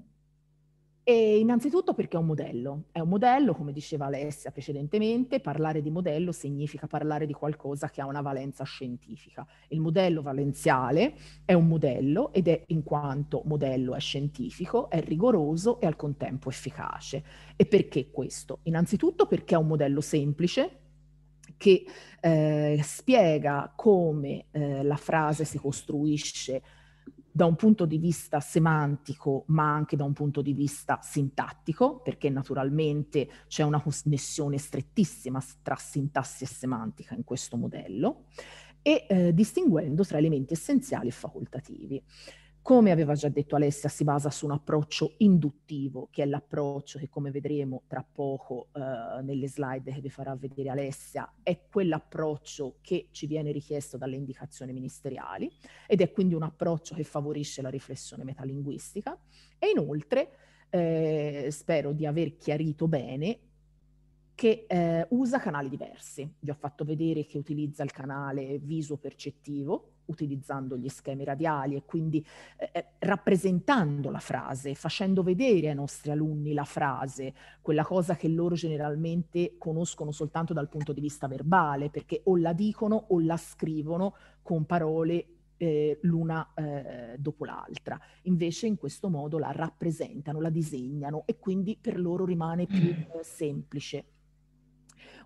e innanzitutto perché è un modello, è un modello, come diceva Alessia precedentemente, parlare di modello significa parlare di qualcosa che ha una valenza scientifica. Il modello valenziale è un modello ed è in quanto modello è scientifico, è rigoroso e al contempo efficace. E perché questo? Innanzitutto perché è un modello semplice, che eh, spiega come eh, la frase si costruisce da un punto di vista semantico, ma anche da un punto di vista sintattico, perché naturalmente c'è una connessione strettissima tra sintassi e semantica in questo modello, e eh, distinguendo tra elementi essenziali e facoltativi. Come aveva già detto Alessia, si basa su un approccio induttivo, che è l'approccio che, come vedremo tra poco eh, nelle slide che vi farà vedere Alessia, è quell'approccio che ci viene richiesto dalle indicazioni ministeriali ed è quindi un approccio che favorisce la riflessione metalinguistica. E inoltre, eh, spero di aver chiarito bene, che eh, usa canali diversi. Vi ho fatto vedere che utilizza il canale viso-percettivo, utilizzando gli schemi radiali e quindi eh, eh, rappresentando la frase, facendo vedere ai nostri alunni la frase, quella cosa che loro generalmente conoscono soltanto dal punto di vista verbale, perché o la dicono o la scrivono con parole eh, l'una eh, dopo l'altra. Invece in questo modo la rappresentano, la disegnano e quindi per loro rimane più eh, semplice.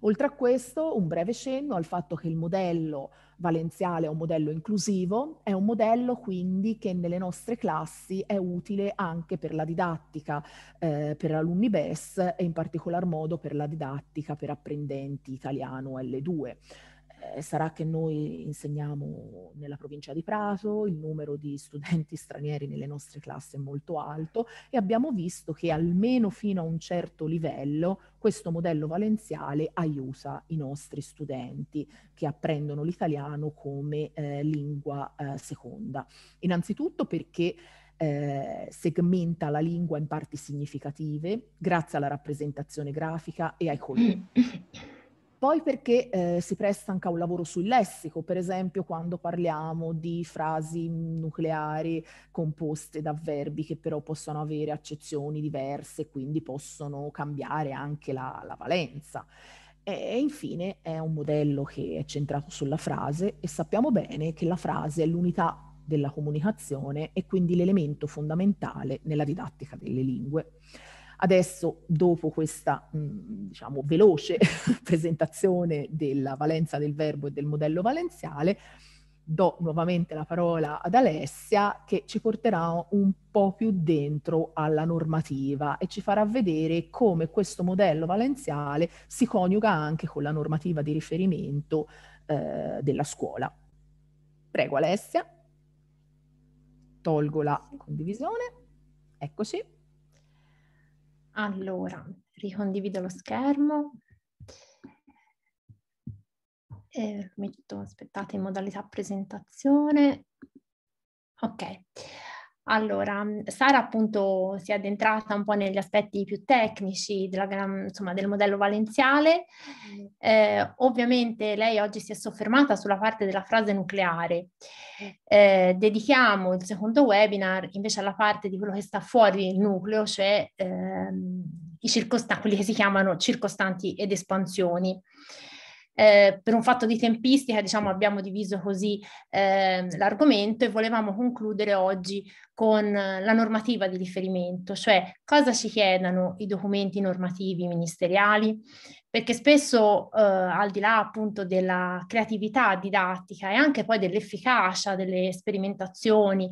Oltre a questo, un breve cenno al fatto che il modello valenziale è un modello inclusivo, è un modello quindi che nelle nostre classi è utile anche per la didattica, eh, per alunni BES e in particolar modo per la didattica per apprendenti italiano L2. Eh, sarà che noi insegniamo nella provincia di Prato, il numero di studenti stranieri nelle nostre classi è molto alto e abbiamo visto che almeno fino a un certo livello questo modello valenziale aiuta i nostri studenti che apprendono l'italiano come eh, lingua eh, seconda. Innanzitutto perché eh, segmenta la lingua in parti significative grazie alla rappresentazione grafica e ai colori. poi perché eh, si presta anche a un lavoro sul lessico, per esempio quando parliamo di frasi nucleari composte da verbi che però possono avere accezioni diverse, quindi possono cambiare anche la, la valenza. E infine è un modello che è centrato sulla frase e sappiamo bene che la frase è l'unità della comunicazione e quindi l'elemento fondamentale nella didattica delle lingue. Adesso, dopo questa mh, mm, diciamo, veloce presentazione della valenza del verbo e del modello valenziale, do nuovamente la parola ad Alessia che ci porterà un po' più dentro alla normativa e ci farà vedere come questo modello valenziale si coniuga anche con la normativa di riferimento eh, della scuola. Prego Alessia, tolgo la condivisione, eccoci. Allora, ricondivido lo schermo. E eh, metto, aspettate, in modalità presentazione. Ok. Allora, mhmm, Sara appunto si è addentrata un po' negli aspetti più tecnici della, insomma, del modello valenziale. Eh, ovviamente lei oggi si è soffermata sulla parte della frase nucleare. Eh, dedichiamo il secondo webinar invece alla parte di quello che sta fuori il nucleo, cioè ehm, i circostan- quelli che si chiamano circostanti ed espansioni eh, per un fatto di tempistica diciamo, abbiamo diviso così eh, l'argomento e volevamo concludere oggi con eh, la normativa di riferimento, cioè cosa ci chiedono i documenti normativi ministeriali, perché spesso eh, al di là appunto della creatività didattica e anche poi dell'efficacia delle sperimentazioni,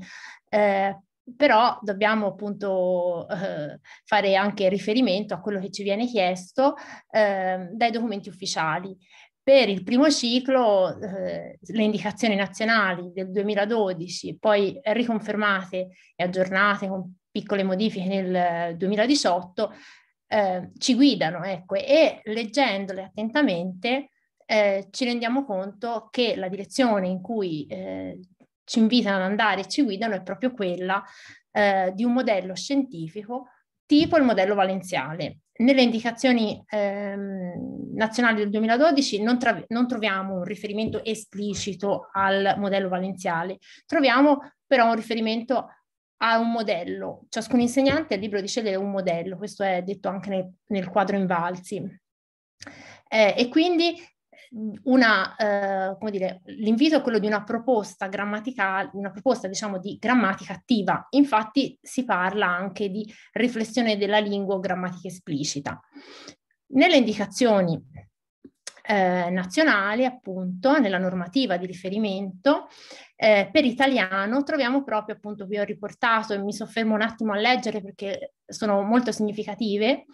eh, però dobbiamo appunto eh, fare anche riferimento a quello che ci viene chiesto eh, dai documenti ufficiali per il primo ciclo eh, le indicazioni nazionali del 2012, poi riconfermate e aggiornate con piccole modifiche nel 2018, eh, ci guidano ecco, e leggendole attentamente eh, ci rendiamo conto che la direzione in cui eh, ci invitano ad andare e ci guidano è proprio quella eh, di un modello scientifico tipo il modello valenziale nelle indicazioni ehm, nazionali del 2012 non, tra- non, troviamo un riferimento esplicito al modello valenziale, troviamo però un riferimento a un modello. Ciascun insegnante è libero di scegliere un modello, questo è detto anche nel, nel quadro Invalsi. Eh, e quindi una, eh, come dire, l'invito è quello di una proposta grammaticale, una proposta diciamo di grammatica attiva. Infatti si parla anche di riflessione della lingua o grammatica esplicita. Nelle indicazioni eh, nazionali, appunto, nella normativa di riferimento, eh, per italiano troviamo proprio, appunto, vi ho riportato e mi soffermo un attimo a leggere perché sono molto significative,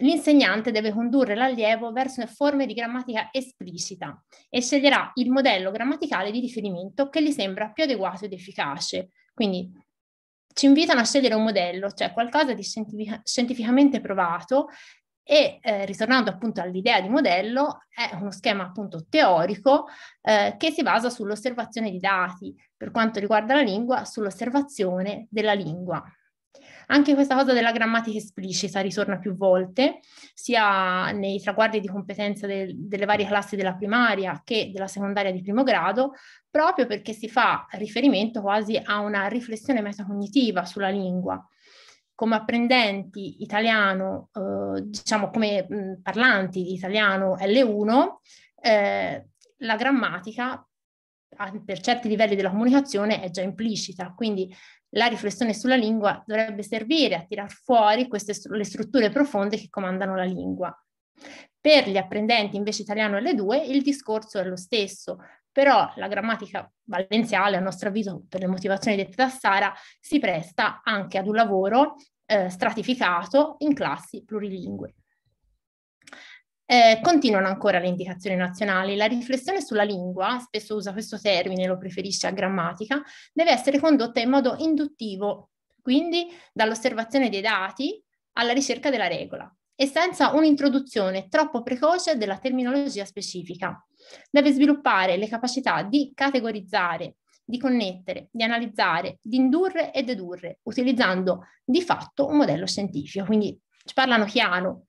L'insegnante deve condurre l'allievo verso forme di grammatica esplicita e sceglierà il modello grammaticale di riferimento che gli sembra più adeguato ed efficace. Quindi ci invitano a scegliere un modello, cioè qualcosa di scientific- scientificamente provato e eh, ritornando appunto all'idea di modello, è uno schema appunto teorico eh, che si basa sull'osservazione di dati, per quanto riguarda la lingua, sull'osservazione della lingua. Anche questa cosa della grammatica esplicita ritorna più volte, sia nei traguardi di competenza del, delle varie classi della primaria che della secondaria di primo grado, proprio perché si fa riferimento quasi a una riflessione metacognitiva sulla lingua come apprendenti italiano, eh, diciamo come mh, mm, parlanti di italiano L1, eh, la grammatica per certi livelli della comunicazione è già implicita, quindi la riflessione sulla lingua dovrebbe servire a tirar fuori queste, le strutture profonde che comandano la lingua. Per gli apprendenti invece italiano L2 il discorso è lo stesso, però la grammatica valenziale, a nostro avviso, per le motivazioni dette da Sara, si presta anche ad un lavoro eh, stratificato in classi plurilingue. Eh, continuano ancora le indicazioni nazionali. La riflessione sulla lingua, spesso usa questo termine, lo preferisce a grammatica, deve essere condotta in modo induttivo, quindi dall'osservazione dei dati alla ricerca della regola e senza un'introduzione troppo precoce della terminologia specifica. Deve sviluppare le capacità di categorizzare, di connettere, di analizzare, di indurre e dedurre, utilizzando di fatto un modello scientifico. Quindi ci parlano chiaro,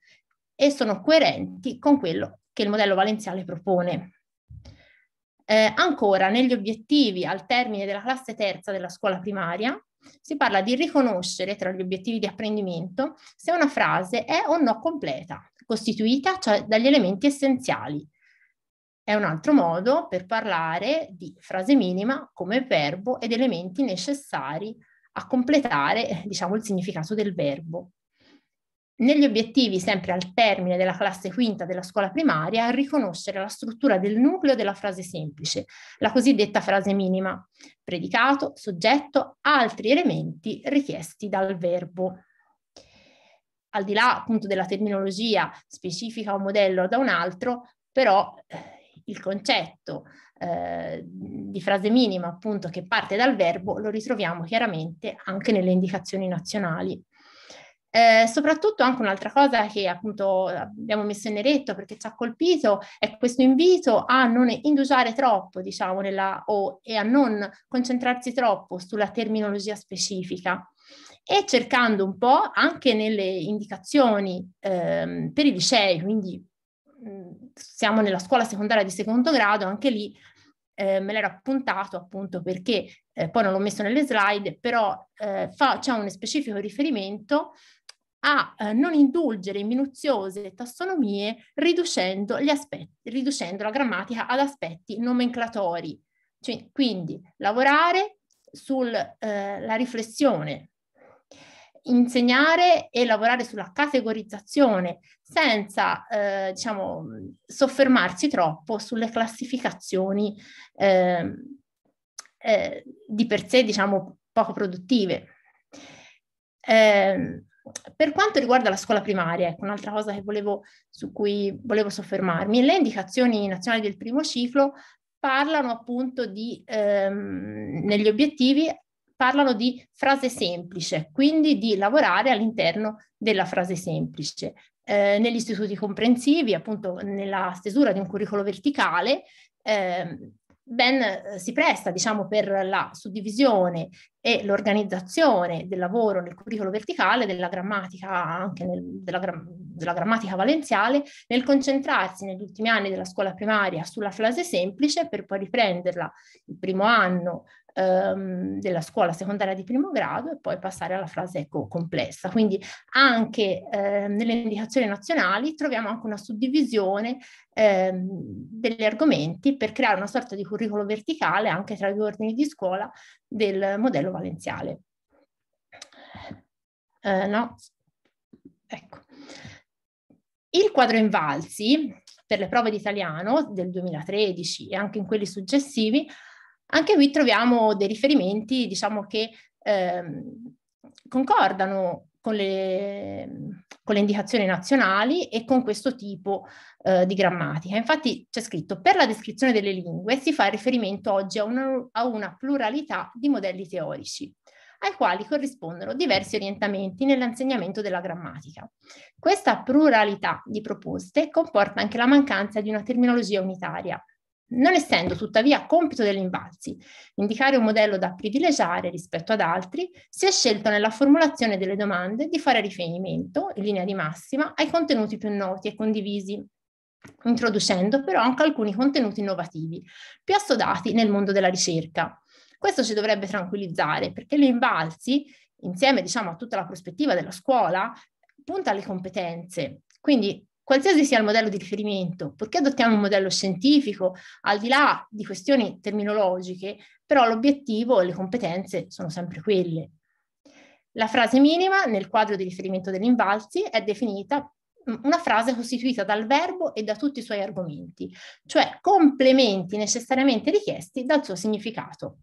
e sono coerenti con quello che il modello valenziale propone. Eh, ancora, negli obiettivi al termine della classe terza della scuola primaria, si parla di riconoscere tra gli obiettivi di apprendimento se una frase è o no completa, costituita cioè dagli elementi essenziali. È un altro modo per parlare di frase minima come verbo ed elementi necessari a completare diciamo, il significato del verbo negli obiettivi sempre al termine della classe quinta della scuola primaria riconoscere la struttura del nucleo della frase semplice, la cosiddetta frase minima, predicato, soggetto, altri elementi richiesti dal verbo. Al di là appunto della terminologia specifica un modello da un altro, però eh, il concetto eh, di frase minima appunto che parte dal verbo lo ritroviamo chiaramente anche nelle indicazioni nazionali. Eh, soprattutto anche un'altra cosa che appunto abbiamo messo in eretto perché ci ha colpito è questo invito a non indugiare troppo, diciamo, nella, o, e a non concentrarsi troppo sulla terminologia specifica e cercando un po' anche nelle indicazioni ehm, per i licei, quindi mh, siamo nella scuola secondaria di secondo grado, anche lì eh, me l'ero appuntato appunto perché eh, poi non l'ho messo nelle slide, però eh, fa, c'è un specifico riferimento a eh, non indulgere in minuziose tassonomie riducendo, gli aspetti, riducendo la grammatica ad aspetti nomenclatori. Cioè, quindi lavorare sulla eh, riflessione, insegnare e lavorare sulla categorizzazione senza eh, diciamo, soffermarsi troppo sulle classificazioni ehm, eh, di per sé diciamo, poco produttive. Eh, per quanto riguarda la scuola primaria, ecco, un'altra cosa volevo, su cui volevo soffermarmi, le indicazioni nazionali del primo ciclo parlano appunto di, ehm, negli obiettivi, parlano di frase semplice, quindi di lavorare all'interno della frase semplice. Eh, negli istituti comprensivi, appunto nella stesura di un curriculum verticale, eh, ben eh, si presta diciamo, per la suddivisione e l'organizzazione del lavoro nel curriculum verticale, della grammatica, anche nel, della, della grammatica valenziale, nel concentrarsi negli ultimi anni della scuola primaria sulla frase semplice per poi riprenderla il primo anno ehm, della scuola secondaria di primo grado e poi passare alla frase ecco, complessa. Quindi anche eh, nelle indicazioni nazionali troviamo anche una suddivisione ehm, degli argomenti per creare una sorta di curriculum verticale anche tra gli ordini di scuola del modello valenziale. Eh, no, ecco. Il quadro Invalsi per le prove di italiano del 2013 e anche in quelli successivi anche qui troviamo dei riferimenti, diciamo, che ehm, concordano con le, con le, indicazioni nazionali e con questo tipo eh, di grammatica. Infatti c'è scritto per la descrizione delle lingue si fa riferimento oggi a una, a una pluralità di modelli teorici ai quali corrispondono diversi orientamenti nell'insegnamento della grammatica. Questa pluralità di proposte comporta anche la mancanza di una terminologia unitaria, non essendo tuttavia compito dell'Invalsi indicare un modello da privilegiare rispetto ad altri, si è scelto nella formulazione delle domande di fare riferimento, in linea di massima, ai contenuti più noti e condivisi, introducendo però anche alcuni contenuti innovativi, più assodati nel mondo della ricerca. Questo ci dovrebbe tranquillizzare, perché l'Invalsi, insieme diciamo, a tutta la prospettiva della scuola, punta alle competenze. Quindi qualsiasi sia il modello di riferimento, perché adottiamo un modello scientifico, al di là di questioni terminologiche, però l'obiettivo e le competenze sono sempre quelle. La frase minima nel quadro di riferimento degli invalsi è definita mm, una frase costituita dal verbo e da tutti i suoi argomenti, cioè complementi necessariamente richiesti dal suo significato.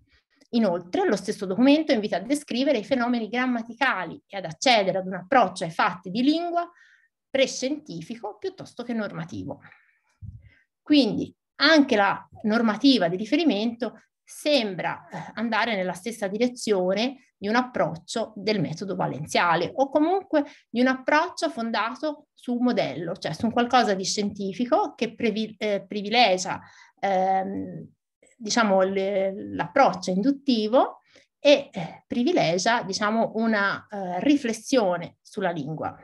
Inoltre, lo stesso documento invita a descrivere i fenomeni grammaticali e ad accedere ad un approccio ai fatti di lingua prescientifico piuttosto che normativo. Quindi anche la normativa di riferimento sembra eh, andare nella stessa direzione di un approccio del metodo valenziale o comunque di un approccio fondato su un modello, cioè su un qualcosa di scientifico che privi- eh, privilegia ehm, diciamo, le, l'approccio induttivo e eh, privilegia diciamo, una eh, riflessione sulla lingua.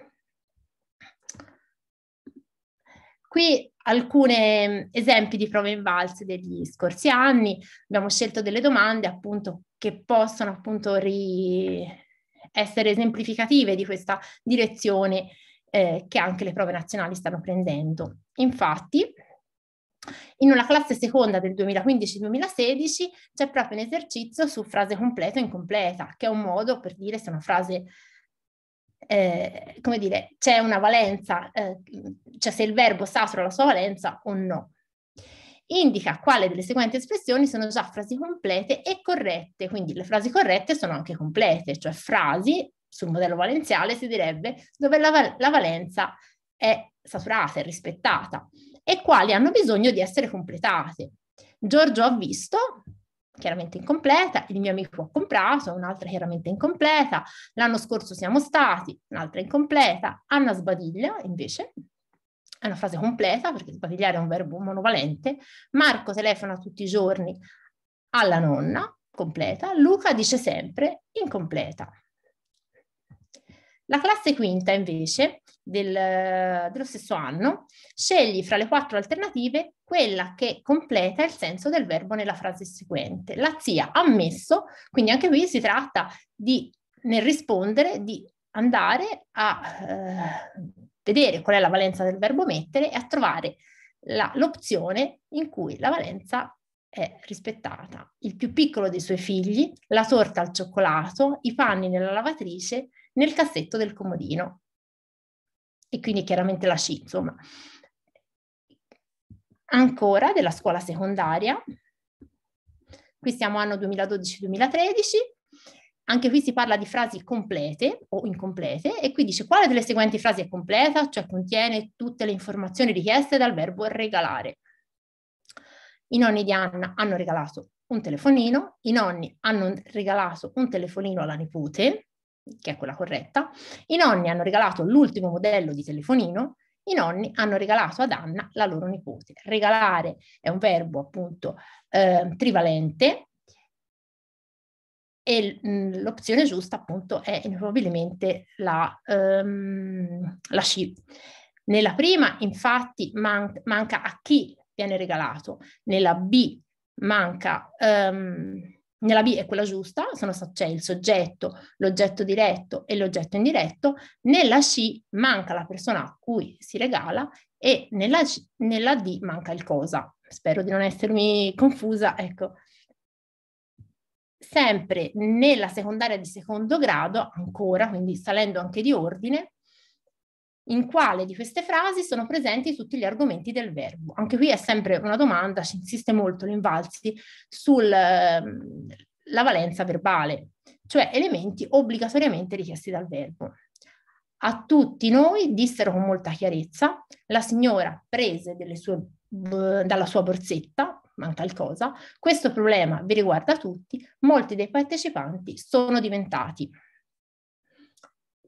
Qui alcuni mm, esempi di prove invalse degli scorsi anni, abbiamo scelto delle domande appunto che possono appunto ri... essere esemplificative di questa direzione eh, che anche le prove nazionali stanno prendendo. Infatti, in una classe seconda del 2015-2016 c'è proprio un esercizio su frase completa o incompleta, che è un modo per dire se una frase eh, come dire, c'è una valenza, eh, cioè se il verbo satura la sua valenza o no. Indica quale delle seguenti espressioni sono già frasi complete e corrette, quindi le frasi corrette sono anche complete, cioè frasi sul modello valenziale si direbbe dove la, val- la valenza è saturata, è rispettata e quali hanno bisogno di essere completate. Giorgio ha visto, chiaramente incompleta, il mio amico ha comprato, un'altra chiaramente incompleta, l'anno scorso siamo stati, un'altra incompleta, Anna sbadiglia invece, è una frase completa perché sbadigliare è un verbo monovalente, Marco telefona tutti i giorni alla nonna, completa, Luca dice sempre incompleta. La classe quinta invece del, dello stesso anno scegli fra le quattro alternative quella che completa il senso del verbo nella frase seguente. La zia ha messo, quindi anche qui si tratta di, nel rispondere, di andare a eh, vedere qual è la valenza del verbo mettere e a trovare la, l'opzione in cui la valenza è rispettata. Il più piccolo dei suoi figli, la torta al cioccolato, i panni nella lavatrice, nel cassetto del comodino. E quindi chiaramente la C, insomma ancora della scuola secondaria. Qui siamo anno 2012-2013. Anche qui si parla di frasi complete o incomplete e qui dice quale delle seguenti frasi è completa, cioè contiene tutte le informazioni richieste dal verbo regalare. I nonni di Anna hanno regalato un telefonino, i nonni hanno regalato un telefonino alla nipote, che è quella corretta, i nonni hanno regalato l'ultimo modello di telefonino, i nonni hanno regalato ad Anna la loro nipote. Regalare è un verbo appunto eh, trivalente e mm, l'opzione giusta appunto è probabilmente la, ehm, la C. Nella prima infatti man- manca a chi viene regalato, nella B manca... Ehm, nella B è quella giusta, sono, c'è cioè il soggetto, l'oggetto diretto e l'oggetto indiretto. Nella C manca la persona a cui si regala e nella, C, nella D manca il cosa. Spero di non essermi confusa, ecco. Sempre nella secondaria di secondo grado, ancora, quindi salendo anche di ordine, in quale di queste frasi sono presenti tutti gli argomenti del verbo. Anche qui è sempre una domanda, ci insiste molto l'invalsi, sulla ehm, valenza verbale, cioè elementi obbligatoriamente richiesti dal verbo. A tutti noi dissero con molta chiarezza, la signora prese sue, dalla sua borsetta, manca il cosa, questo problema vi riguarda tutti, molti dei partecipanti sono diventati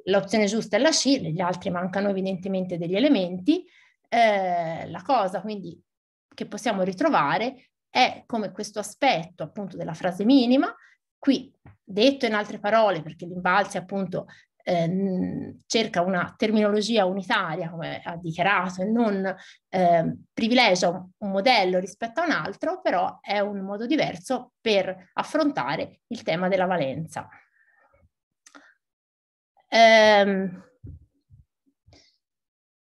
l'opzione giusta è la C, negli altri mancano evidentemente degli elementi. Eh, la cosa quindi che possiamo ritrovare è come questo aspetto appunto della frase minima, qui detto in altre parole, perché l'imbalzi appunto eh, cerca una terminologia unitaria, come ha dichiarato, e non eh, privilegia un modello rispetto a un altro, però è un modo diverso per affrontare il tema della valenza. Ehm,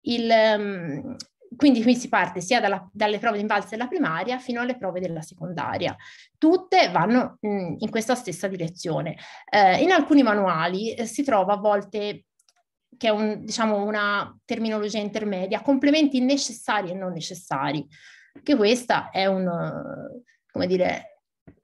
il, ehm, quindi qui si parte sia dalla, dalle prove d'invalsa della primaria fino alle prove della secondaria. Tutte vanno mh, in questa stessa direzione. Eh, in alcuni manuali eh, si trova a volte che è un, diciamo una terminologia intermedia, complementi necessari e non necessari, che questa è un, come dire,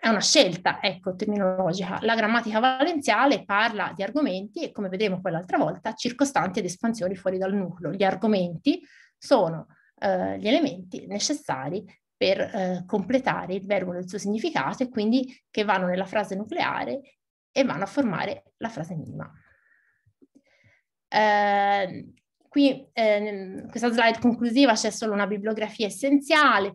è una scelta, ecco, terminologica. La grammatica valenziale parla di argomenti e, come vedremo quell'altra volta, circostanti ed espansioni fuori dal nucleo. Gli argomenti sono eh, gli elementi necessari per eh, completare il verbo nel suo significato e quindi che vanno nella frase nucleare e vanno a formare la frase minima. Eh, qui, eh, in questa slide conclusiva c'è solo una bibliografia essenziale,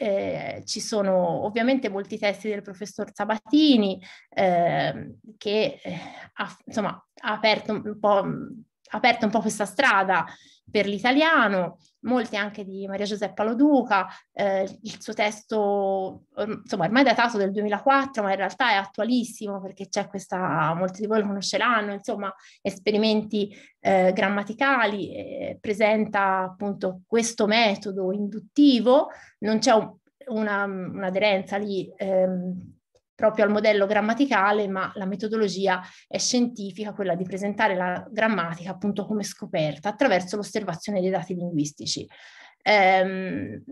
eh, ci sono ovviamente molti testi del professor Sabatini ehm, eh, che ha, insomma, ha aperto un po' aperta un po' questa strada per l'italiano, molte anche di Maria Giuseppa Loduca, eh, il suo testo insomma ormai datato del 2004 ma in realtà è attualissimo perché c'è questa, molti di voi lo conosceranno, insomma esperimenti eh, grammaticali, eh, presenta appunto questo metodo induttivo, non c'è un, una, un'aderenza lì ehm, proprio al modello grammaticale, ma la metodologia è scientifica, quella di presentare la grammatica appunto come scoperta attraverso l'osservazione dei dati linguistici. Ehm,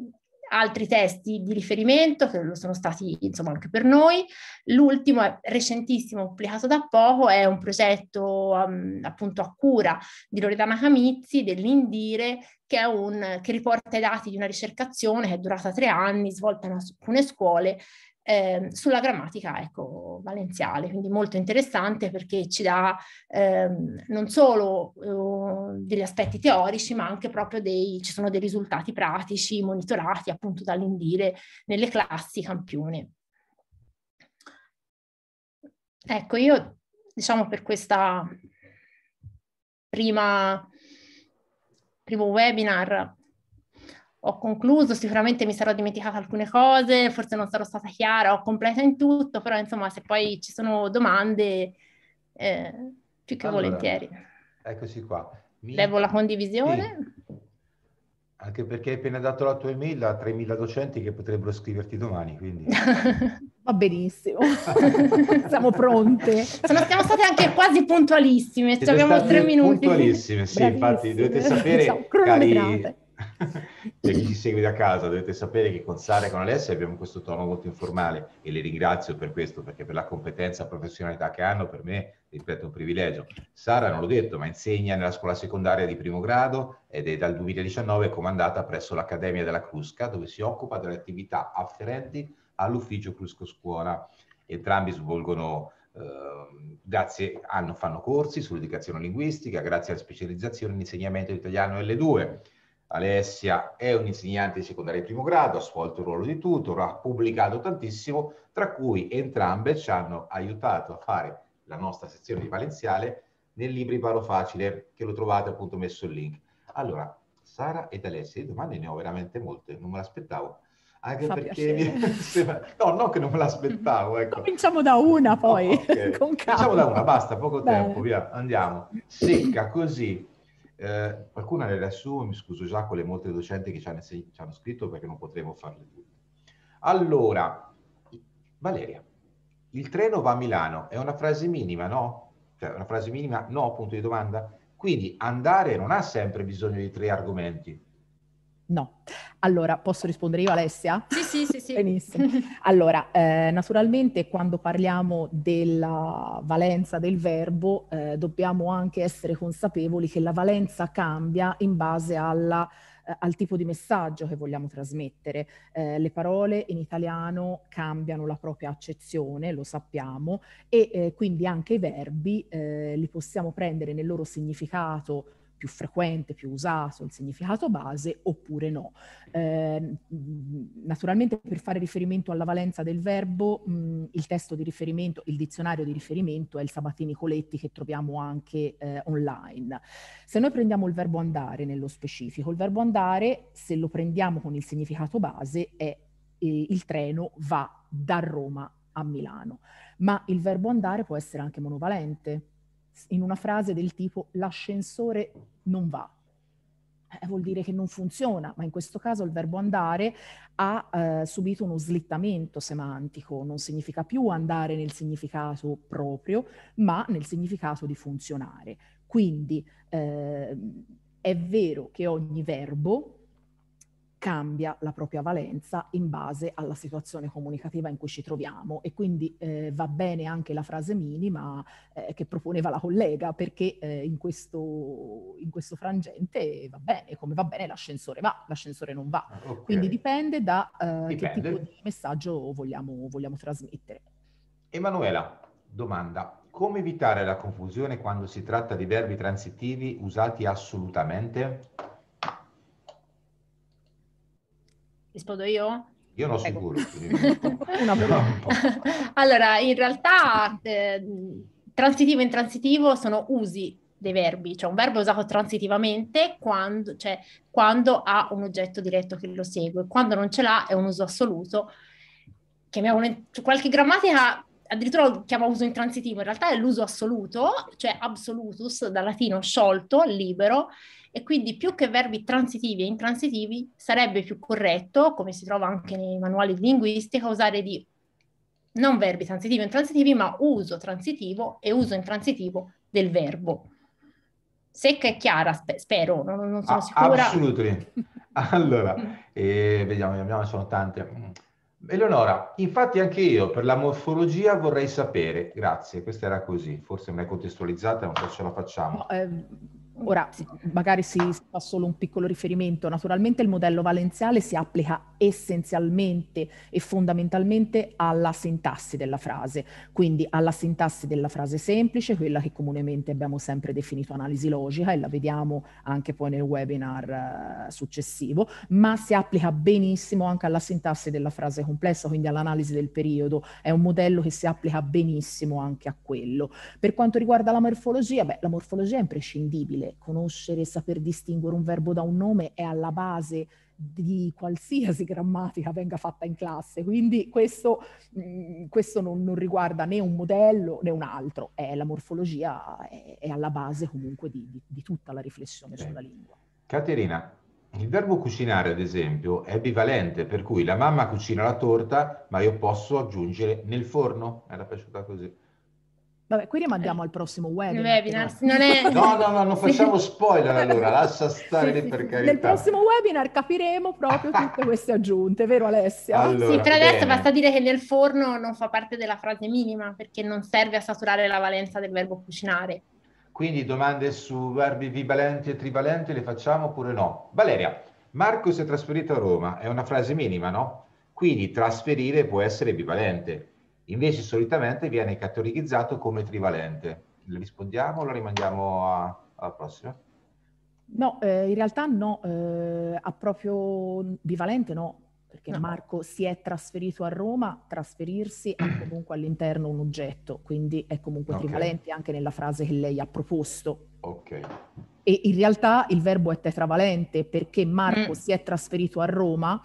altri testi di riferimento che lo sono stati insomma anche per noi. L'ultimo è recentissimo, pubblicato da poco, è un progetto um, appunto a cura di Loredana Camizzi dell'Indire che, un, che, riporta i dati di una ricercazione che è durata tre anni, svolta in alcune scuole eh, sulla grammatica ecco, valenziale, quindi molto interessante perché ci dà ehm, non solo eh, degli aspetti teorici, ma anche proprio dei, ci sono dei risultati pratici monitorati appunto dall'Indire nelle classi campione. Ecco, io diciamo per questa prima primo webinar ho concluso, sicuramente mi sarò dimenticata alcune cose, forse non sarò stata chiara o completa in tutto, però insomma se poi ci sono domande, eh, più che allora, volentieri. Eccoci qua. Mi... Levo la condivisione. Sì. Anche perché hai appena dato la tua email a 3.000 docenti che potrebbero scriverti domani, quindi... Va benissimo, siamo pronte. Sono, siamo state anche quasi puntualissime, ci abbiamo tre minuti. Puntualissime, sì, Bravissime. infatti dovete sapere, cari per chi ci segue da casa dovete sapere che con Sara e con Alessia abbiamo questo tono molto informale e le ringrazio per questo perché per la competenza e professionalità che hanno per me ripeto è un privilegio. Sara non l'ho detto ma insegna nella scuola secondaria di primo grado ed è dal 2019 comandata presso l'Accademia della Crusca dove si occupa delle attività afferenti all'ufficio Crusco Scuola. Entrambi svolgono ehm, grazie hanno, fanno corsi sull'educazione linguistica, grazie alla specializzazione in insegnamento italiano L2. Alessia è un'insegnante di secondaria di primo grado, ha svolto il ruolo di tutor, ha pubblicato tantissimo, tra cui entrambe ci hanno aiutato a fare la nostra sezione di Valenziale nel libri Paro Facile, che lo trovate appunto messo il link. Allora, Sara ed Alessia, di domande ne ho veramente molte, non me l'aspettavo. Anche Fa perché mi... no, no, che non me l'aspettavo. Ecco. Cominciamo da una poi. No, okay. Cominciamo da una, basta, poco Bene. tempo, via, andiamo. Secca così, eh, qualcuna le riassumo, mi scuso già con le molte docenti che ci hanno, ci hanno scritto perché non potremo farle tutte. Allora, Valeria, il treno va a Milano, è una frase minima, no? Cioè, una frase minima, no, punto di domanda. Quindi andare non ha sempre bisogno di tre argomenti, No. Allora, posso rispondere io Alessia? Sì, sì, sì. sì. Benissimo. Allora, eh, naturalmente quando parliamo della valenza del verbo eh, dobbiamo anche essere consapevoli che la valenza cambia in base alla, eh, al tipo di messaggio che vogliamo trasmettere. Eh, le parole in italiano cambiano la propria accezione, lo sappiamo, e eh, quindi anche i verbi eh, li possiamo prendere nel loro significato più frequente, più usato, il significato base, oppure no. Eh, naturalmente per fare riferimento alla valenza del verbo, mh, il testo di riferimento, il dizionario di riferimento è il Sabatini Coletti che troviamo anche eh, online. Se noi prendiamo il verbo andare nello specifico, il verbo andare, se lo prendiamo con il significato base, è eh, il treno va da Roma a Milano, ma il verbo andare può essere anche monovalente in una frase del tipo l'ascensore non va. Eh, vuol dire che non funziona, ma in questo caso il verbo andare ha eh, subito uno slittamento semantico, non significa più andare nel significato proprio, ma nel significato di funzionare. Quindi eh, è vero che ogni verbo cambia la propria valenza in base alla situazione comunicativa in cui ci troviamo e quindi eh, va bene anche la frase minima eh, che proponeva la collega perché eh, in, questo, in, questo, frangente va bene, come va bene l'ascensore va, l'ascensore non va. Ah, okay. Quindi dipende da eh, dipende. che tipo di messaggio vogliamo, vogliamo trasmettere. Emanuela, domanda. Come evitare la confusione quando si tratta di verbi transitivi usati assolutamente? Rispondo io? Io no Prego. sicuro. Una però. allora, in realtà eh, transitivo e intransitivo sono usi dei verbi, cioè un verbo è usato transitivamente quando, cioè, quando ha un oggetto diretto che lo segue, quando non ce l'ha è un uso assoluto. Chiamiamolo, cioè, qualche grammatica addirittura lo chiama uso intransitivo, in realtà è l'uso assoluto, cioè absolutus, dal latino sciolto, libero, e quindi più che verbi transitivi e intransitivi sarebbe più corretto, come si trova anche nei manuali di linguistica, usare di non verbi transitivi e intransitivi, ma uso transitivo e uso intransitivo del verbo. Secca e chiara, spe- spero, non, non sono ah, sicura. Assolutamente. Allora, eh, vediamo, vediamo, sono tante. Eleonora, infatti anche io per la morfologia vorrei sapere, grazie, questa era così, forse me l'hai contestualizzata, non so ce la facciamo. No, eh Ora, magari si fa solo un piccolo riferimento, naturalmente il modello valenziale si applica essenzialmente e fondamentalmente alla sintassi della frase, quindi alla sintassi della frase semplice, quella che comunemente abbiamo sempre definito analisi logica e la vediamo anche poi nel webinar eh, successivo, ma si applica benissimo anche alla sintassi della frase complessa, quindi all'analisi del periodo, è un modello che si applica benissimo anche a quello. Per quanto riguarda la morfologia, beh, la morfologia è imprescindibile dire, conoscere e saper distinguere un verbo da un nome è alla base di qualsiasi grammatica venga fatta in classe, quindi questo, mh, mm, questo non, non, riguarda né un modello né un altro, è la morfologia è, è alla base comunque di, di, di tutta la riflessione Beh. sulla lingua. Caterina, il verbo cucinare, ad esempio, è bivalente, per cui la mamma cucina la torta, ma io posso aggiungere nel forno, era piaciuta così. Vabbè, qui rimandiamo eh. al prossimo webinar. webinar non è... No, no, no, non facciamo spoiler allora, lascia stare lì per carità. Nel prossimo webinar capiremo proprio tutte queste aggiunte, vero Alessia? Allora, sì, per bene. adesso basta dire che nel forno non fa parte della frase minima, perché non serve a saturare la valenza del verbo cucinare. Quindi domande su verbi bivalenti e trivalenti le facciamo oppure no? Valeria, Marco si è trasferito a Roma, è una frase minima, no? Quindi trasferire può essere bivalente invece solitamente viene categorizzato come trivalente. Le rispondiamo o la rimandiamo a, alla prossima? No, eh, in realtà no, eh, proprio bivalente no, perché no. Marco si è trasferito a Roma, trasferirsi è comunque all'interno un oggetto, quindi è comunque okay. trivalente anche nella frase che lei ha proposto. Ok. E in realtà il verbo è tetravalente perché Marco mm. si è trasferito a Roma,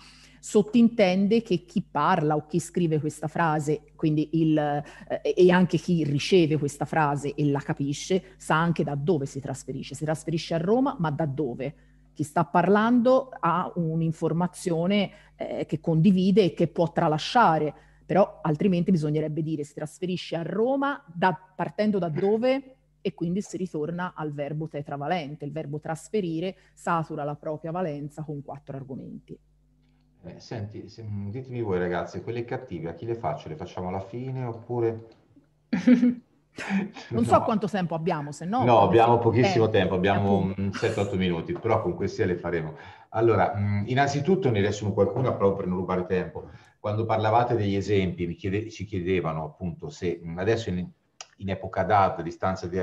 sottintende che chi parla o chi scrive questa frase, quindi il, eh, e anche chi riceve questa frase e la capisce, sa anche da dove si trasferisce. Si trasferisce a Roma, ma da dove? Chi sta parlando ha un'informazione eh, che condivide e che può tralasciare, però altrimenti bisognerebbe dire si trasferisce a Roma da, partendo da dove? e quindi si ritorna al verbo tetravalente. Il verbo trasferire satura la propria valenza con quattro argomenti. Eh, senti, se- mm, ditemi voi ragazzi, quelle cattive a chi le faccio? Le facciamo alla fine oppure... Non so No. quanto tempo abbiamo, se no... No, abbiamo pochissimo eh, tempo, abbiamo 7-8 minuti, però con queste le faremo. Allora, mm, innanzitutto ne riassumo qualcuna proprio per non rubare tempo. Quando parlavate degli esempi, mi chiede- ci chiedevano appunto se mm, adesso in, in epoca DAD, distanza di,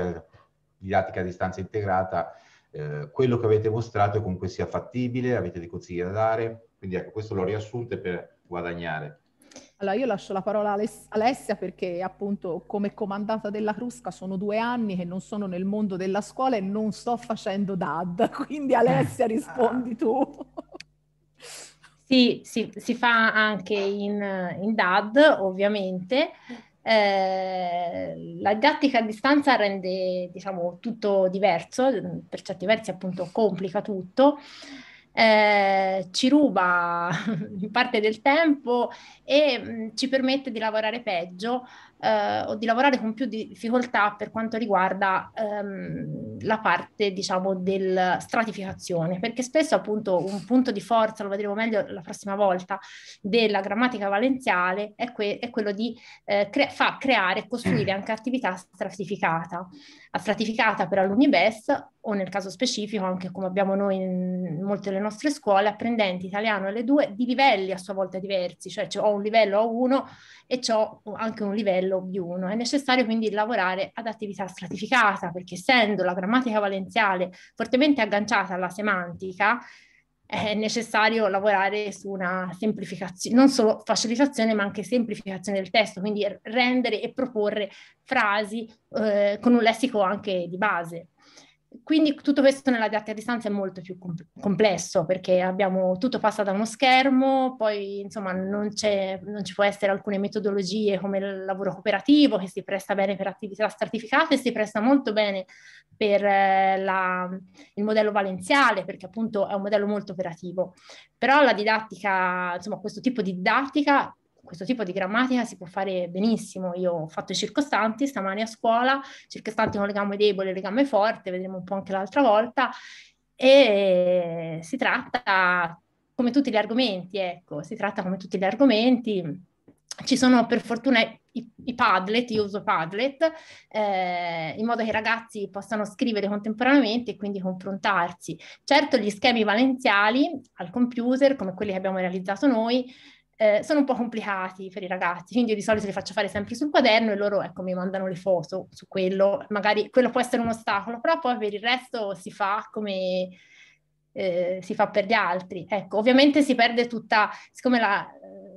didattica a distanza integrata, eh, quello che avete mostrato comunque sia fattibile, avete dei consigli da dare? Quindi ecco, questo l'ho riassunto per guadagnare. Allora io lascio la parola a Alessia perché appunto come comandata della Crusca sono due anni che non sono nel mondo della scuola e non sto facendo DAD, quindi Alessia rispondi tu. Sì, sì si fa anche in, in DAD ovviamente. Eh, la didattica a distanza rende diciamo tutto diverso, per certi versi appunto complica tutto eh, ci ruba parte del tempo e mh, ci permette di lavorare peggio eh, o di lavorare con più difficoltà per quanto riguarda ehm, la parte, diciamo, della stratificazione, perché spesso appunto un punto di forza, lo vedremo meglio la prossima volta, della grammatica valenziale è, que- è quello di eh, cre- fa creare e costruire anche attività stratificata, stratificata per alunni BES o nel caso specifico anche come abbiamo noi in molte delle nostre scuole, apprendenti italiano alle due di livelli a sua volta diversi, cioè ho un livello A1 e ho anche un livello livello B1, è necessario quindi lavorare ad attività stratificata, perché essendo la grammatica valenziale fortemente agganciata alla semantica, è necessario lavorare su una semplificazione, non solo facilitazione, ma anche semplificazione del testo, quindi rendere e proporre frasi eh, con un lessico anche di base. Quindi tutto questo nella didattica a distanza è molto più complesso perché abbiamo, tutto passa da uno schermo, poi insomma non, non ci può essere alcune metodologie come il lavoro cooperativo che si presta bene per attività stratificate si presta molto bene per eh, la, il modello valenziale perché appunto è un modello molto operativo. Però la didattica, insomma questo tipo di didattica questo tipo di grammatica si può fare benissimo. Io ho fatto i circostanti stamani a scuola, circostanti con legame debole, legame forte, vedremo un po' anche l'altra volta, e si tratta come tutti gli argomenti, ecco, si tratta come tutti gli argomenti. Ci sono per fortuna i, i Padlet, io uso Padlet, eh, in modo che i ragazzi possano scrivere contemporaneamente e quindi confrontarsi. Certo gli schemi valenziali al computer, come quelli che abbiamo realizzato noi, eh, sono un po' complicati per i ragazzi, quindi io di solito li faccio fare sempre sul quaderno e loro ecco, mi mandano le foto su quello, magari quello può essere un ostacolo, però poi per il resto si fa come eh, si fa per gli altri. Ecco, ovviamente si perde tutta, siccome la,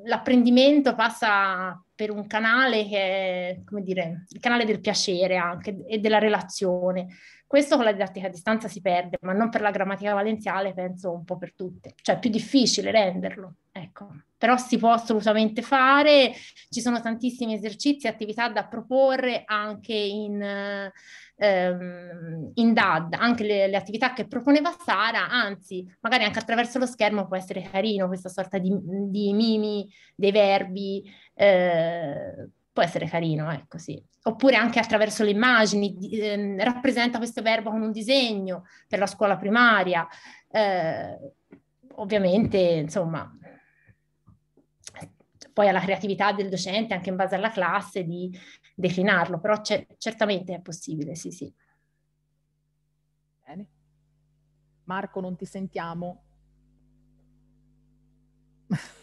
l'apprendimento passa per un canale che è, come dire, il canale del piacere anche e della relazione. Questo con la didattica a distanza si perde, ma non per la grammatica valenziale, penso un po' per tutte. Cioè è più difficile renderlo. Ecco, però si può assolutamente fare, ci sono tantissimi esercizi e attività da proporre anche in, ehm, in DAD, anche le, le, attività che proponeva Sara, anzi, magari anche attraverso lo schermo può essere carino questa sorta di, di mimi, dei verbi, eh, può essere carino, ecco sì. Oppure anche attraverso le immagini, ehm, rappresenta questo verbo con un disegno per la scuola primaria. Eh, ovviamente, insomma, poi alla creatività del docente, anche in base alla classe, di declinarlo, però certamente è possibile, sì, sì. Bene. Marco, non ti sentiamo.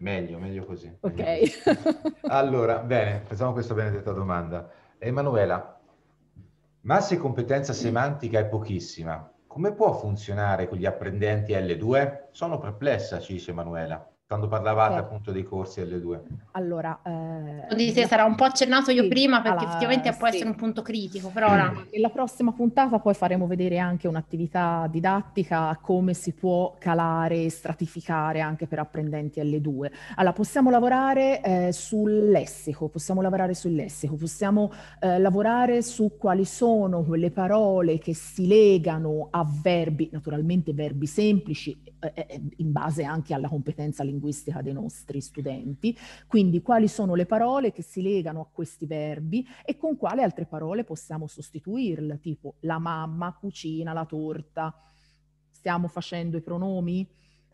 Meglio, meglio così. Ok. allora, bene, facciamo questa benedetta domanda. Emanuela, ma se competenza semantica è pochissima, come può funzionare con gli apprendenti L2? Sono perplessa, ci dice Emanuela quando parlavate eh. appunto dei corsi L2. Allora, eh, se sarà un po' accennato io sì, prima perché alla, effettivamente sì. può essere un punto critico, però ora... Nella prossima puntata poi faremo vedere anche un'attività didattica, come si può calare e stratificare anche per apprendenti L2. Allora, possiamo lavorare eh, sul lessico, possiamo lavorare sul lessico, possiamo eh, lavorare su quali sono quelle parole che si legano a verbi, naturalmente verbi semplici eh, eh, eh, in base anche alla competenza linguistica dei nostri studenti. Quindi quali sono le parole che si legano a questi verbi e con quali altre parole possiamo sostituirle, tipo la mamma, cucina, la torta. Stiamo facendo i pronomi?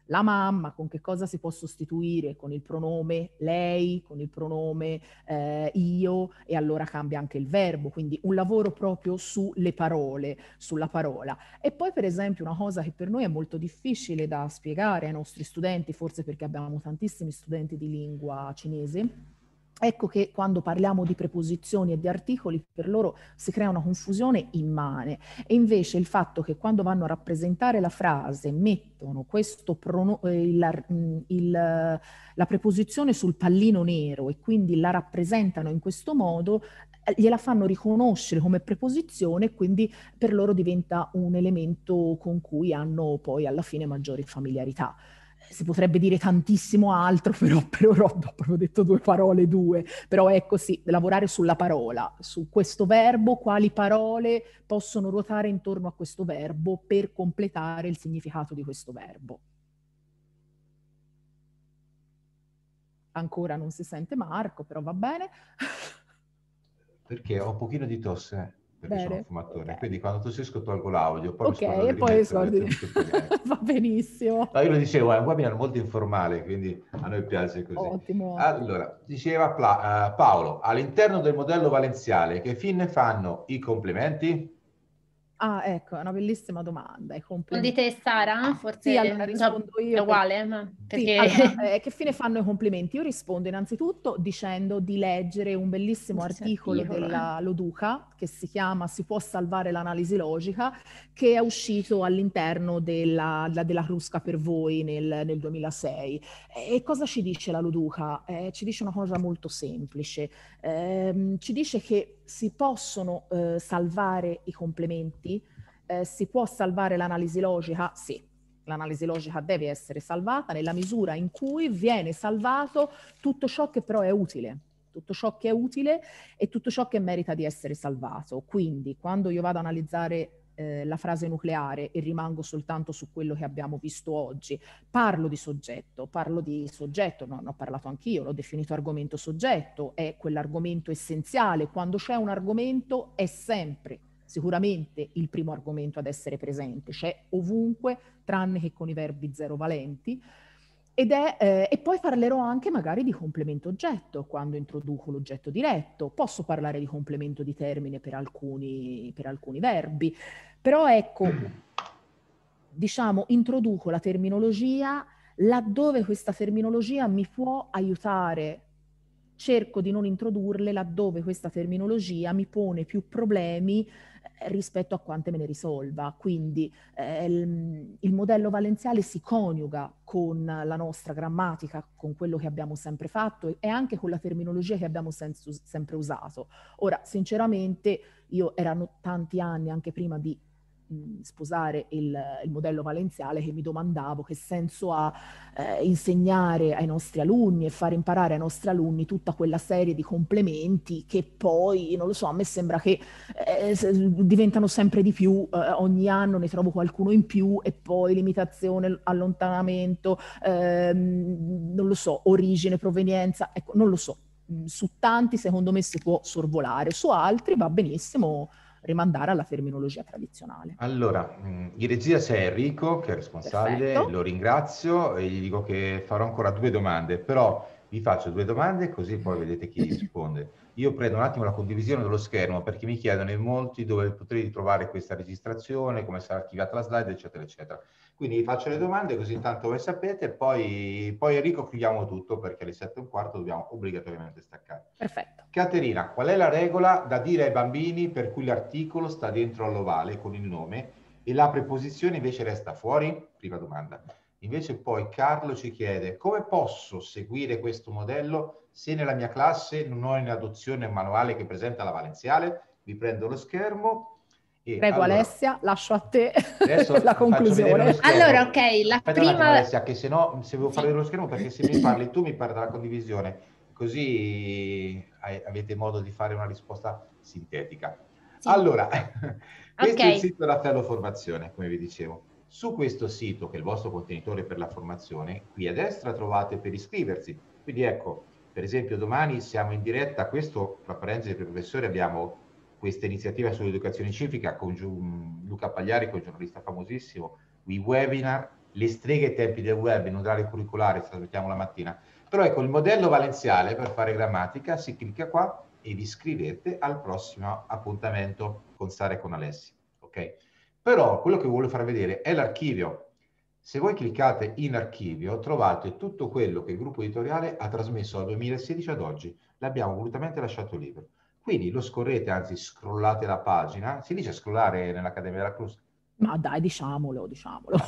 la mamma, con che cosa si può sostituire, con il pronome lei, con il pronome eh, io e allora cambia anche il verbo, quindi un lavoro proprio sulle parole, sulla parola. E poi per esempio una cosa che per noi è molto difficile da spiegare ai nostri studenti, forse perché abbiamo tantissimi studenti di lingua cinese, Ecco che quando parliamo di preposizioni e di articoli, per loro si crea una confusione immane. E invece il fatto che quando vanno a rappresentare la frase mettono prono- eh, il, mm, il, eh, la preposizione sul pallino nero e quindi la rappresentano in questo modo, eh, gliela fanno riconoscere come preposizione e quindi per loro diventa un elemento con cui hanno poi alla fine maggiori familiarità si potrebbe dire tantissimo altro, però, però ho proprio detto due parole, due. Però ecco sì, lavorare sulla parola, su questo verbo, quali parole possono ruotare intorno a questo verbo per completare il significato di questo verbo. Ancora non si sente Marco, però va bene. Perché ho un pochino di tosse perché Bene. sono un fumatore. Okay. Quindi quando tossisco tolgo l'audio, poi Ok, e poi ricordi. Va benissimo. No, io lo dicevo, è un webinar molto informale, quindi a noi piace così. Ottimo. Allora, diceva Pla- uh, Paolo, all'interno del modello valenziale che fin fanno i complementi? Ah, ecco, è una bellissima domanda. Secondo te, Sara? Forse sì, allora rispondo io. È uguale, ma perché... Sì, allora, eh, che fine fanno i complimenti? Io rispondo innanzitutto dicendo di leggere un bellissimo non articolo della eh. Loduca che si chiama Si può salvare l'analisi logica, che è uscito all'interno della, la, della Rusca per voi nel, nel, 2006. E cosa ci dice la Loduca? Eh, ci dice una cosa molto semplice. Ehm, ci dice che si possono eh, salvare i complementi? Eh, si può salvare l'analisi logica? Sì, l'analisi logica deve essere salvata nella misura in cui viene salvato tutto ciò che però è utile tutto ciò che è utile e tutto ciò che merita di essere salvato. Quindi quando io vado ad analizzare eh, la frase nucleare e rimango soltanto su quello che abbiamo visto oggi. Parlo di soggetto, parlo di soggetto, no, ne ho parlato anch'io, l'ho definito argomento soggetto, è quell'argomento essenziale. Quando c'è un argomento è sempre sicuramente il primo argomento ad essere presente, c'è ovunque tranne che con i verbi zero valenti. Ed è, eh, e poi parlerò anche magari di complemento oggetto quando introduco l'oggetto diretto. Posso parlare di complemento di termine per alcuni, per alcuni verbi, però ecco, diciamo, introduco la terminologia laddove questa terminologia mi può aiutare. Cerco di non introdurle laddove questa terminologia mi pone più problemi rispetto a quante me ne risolva. Quindi eh, il, il, modello valenziale si coniuga con la nostra grammatica, con quello che abbiamo sempre fatto e anche con la terminologia che abbiamo senso, sempre usato. Ora, sinceramente, io erano tanti anni anche prima di sposare il, il, modello valenziale che mi domandavo che senso ha eh, insegnare ai nostri alunni e fare imparare ai nostri alunni tutta quella serie di complementi che poi, non lo so, a me sembra che eh, diventano sempre di più, eh, ogni anno ne trovo qualcuno in più e poi limitazione, allontanamento, ehm, non lo so, origine, provenienza, ecco, non lo so su tanti secondo me si può sorvolare, su altri va benissimo rimandare alla terminologia tradizionale. Allora, mm, in regia c'è Enrico che è responsabile, Perfetto. lo ringrazio e gli dico che farò ancora due domande, però vi faccio due domande così poi vedete chi risponde. Io prendo un attimo la condivisione dello schermo perché mi chiedono in molti dove potrei trovare questa registrazione, come sarà archiviata la slide, eccetera, eccetera. Quindi vi faccio le domande così intanto voi sapete, poi, poi Enrico chiudiamo tutto perché alle 7 e un quarto dobbiamo obbligatoriamente staccare. Perfetto. Caterina, qual è la regola da dire ai bambini per cui l'articolo sta dentro all'ovale con il nome e la preposizione invece resta fuori? Prima domanda. Invece poi Carlo ci chiede come posso seguire questo modello se nella mia classe non ho in adozione un manuale che presenta la valenziale, vi prendo lo schermo. E Prego allora, Alessia, lascio a te la conclusione. Allora, ok, la Aspetta prima... Attimo, Alessia, che se no, se devo fare lo schermo, perché se mi parli tu mi parli la condivisione, così avete modo di fare una risposta sintetica. Sì. Allora, okay. questo è il sito Raffaello Formazione, come vi dicevo. Su questo sito, che è il vostro contenitore per la formazione, qui a destra trovate per iscriversi. Quindi ecco, per esempio domani siamo in diretta, questo tra parentesi per il professore abbiamo questa iniziativa sull'educazione civica con mm, Luca Pagliari, con è un giornalista famosissimo, i webinar, le streghe ai tempi del web in orario curriculare, trasmettiamo la mattina. Però ecco, il modello valenziale per fare grammatica si clicca qua e vi iscrivete al prossimo appuntamento con Sare e con Alessi. Ok? Però quello che voglio far vedere è l'archivio se voi cliccate in archivio trovate tutto quello che il gruppo editoriale ha trasmesso dal 2016 ad oggi, l'abbiamo volutamente lasciato libero. Quindi lo scorrete, anzi scrollate la pagina, si dice scrollare nell'Accademia della Cruz? Ma dai, diciamolo, diciamolo.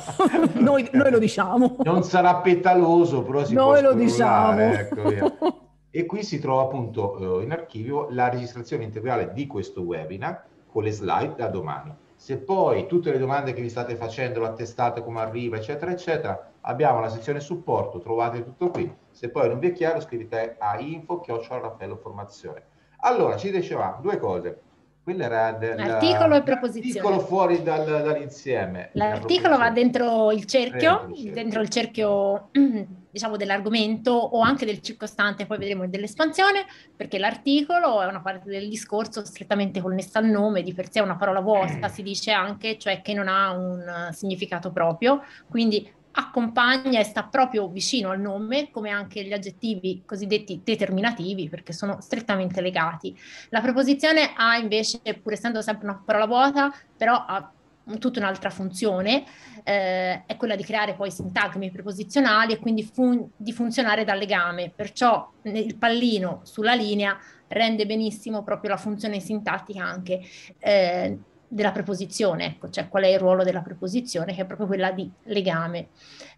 noi, noi, lo diciamo. Non sarà petaloso, però si noi può Noi lo diciamo. Ecco e qui si trova appunto eh, in archivio la registrazione integrale di questo webinar con le slide da domani. Se poi tutte le domande che vi state facendo, lo attestate come arriva, eccetera, eccetera, abbiamo la sezione supporto, trovate tutto qui. Se poi non vi è chiaro, scrivete a info Raffaello Formazione. Allora, ci diceva due cose. Quello era dell'articolo e proposizione. L'articolo fuori dal, dall'insieme. L'articolo va dentro il cerchio, dentro il cerchio, dentro il cerchio diciamo, dell'argomento o anche del circostante, poi vedremo dell'espansione, perché l'articolo è una parte del discorso strettamente connessa al nome, di per sé è una parola vuota, mm. si dice anche, cioè che non ha un eh, significato proprio, quindi accompagna e sta proprio vicino al nome, come anche gli aggettivi cosiddetti determinativi, perché sono strettamente legati. La preposizione ha invece, pur essendo sempre una parola vuota, però ha tutta un'altra funzione, eh, è quella di creare poi sintagmi preposizionali e quindi fun- di funzionare da legame. Perciò il pallino sulla linea rende benissimo proprio la funzione sintattica anche eh, della preposizione, ecco, cioè qual è il ruolo della preposizione, che è proprio quella di legame.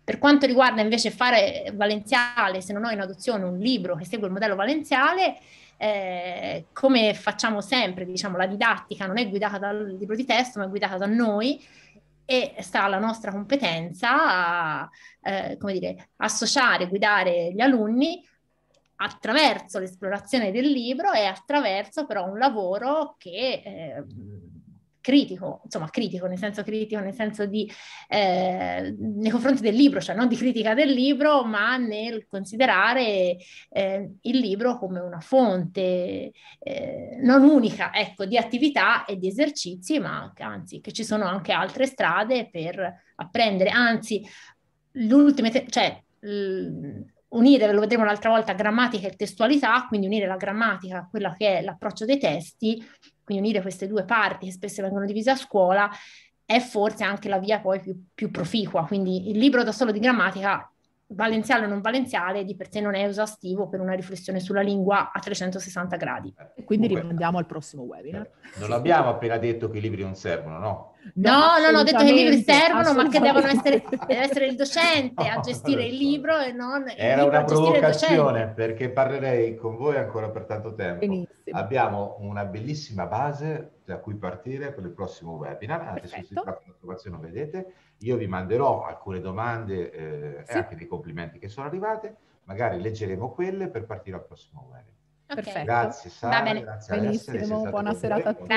Per quanto riguarda invece fare valenziale, se non ho in adozione un libro che segue il modello valenziale, eh, come facciamo sempre, diciamo, la didattica non è guidata dal libro di testo, ma è guidata da noi e sta alla nostra competenza a, eh, come dire, associare, guidare gli alunni attraverso l'esplorazione del libro e attraverso però un lavoro che eh, critico, insomma critico nel senso critico, nel senso di eh, nei confronti del libro, cioè non di critica del libro, ma nel considerare eh, il libro come una fonte eh, non unica, ecco, di attività e di esercizi, ma anche, anzi che ci sono anche altre strade per apprendere, anzi l'ultima, cioè unire, lo vedremo un'altra volta, grammatica e testualità, quindi unire la grammatica a quello che è l'approccio dei testi, quindi unire queste due parti che spesso vengono divise a scuola, è forse anche la via poi più, più proficua. Quindi il libro da solo di grammatica, valenziale o non valenziale, di per sé non è esaustivo per una riflessione sulla lingua a 360 gradi. E quindi Comunque, rimandiamo al prossimo webinar. Non abbiamo appena detto che i libri non servono, no? No, no, no, ho detto che i libri servono, ma che devono essere, deve essere il docente a gestire il libro e non Era una provocazione perché parlerei con voi ancora per tanto tempo. Benissimo. Abbiamo una bellissima base da cui partire per il prossimo webinar, anche se si tratta di approvazione, vedete. Io vi manderò alcune domande eh, sì. e anche dei complimenti che sono arrivate, magari leggeremo quelle per partire al prossimo webinar. Perfetto. Grazie Sara, grazie Benissimo, buona serata a tutti.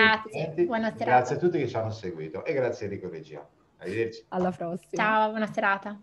Grazie, Grazie a tutti che ci hanno seguito e grazie Enrico Regia. Arrivederci. Alla prossima. Ciao, buona serata.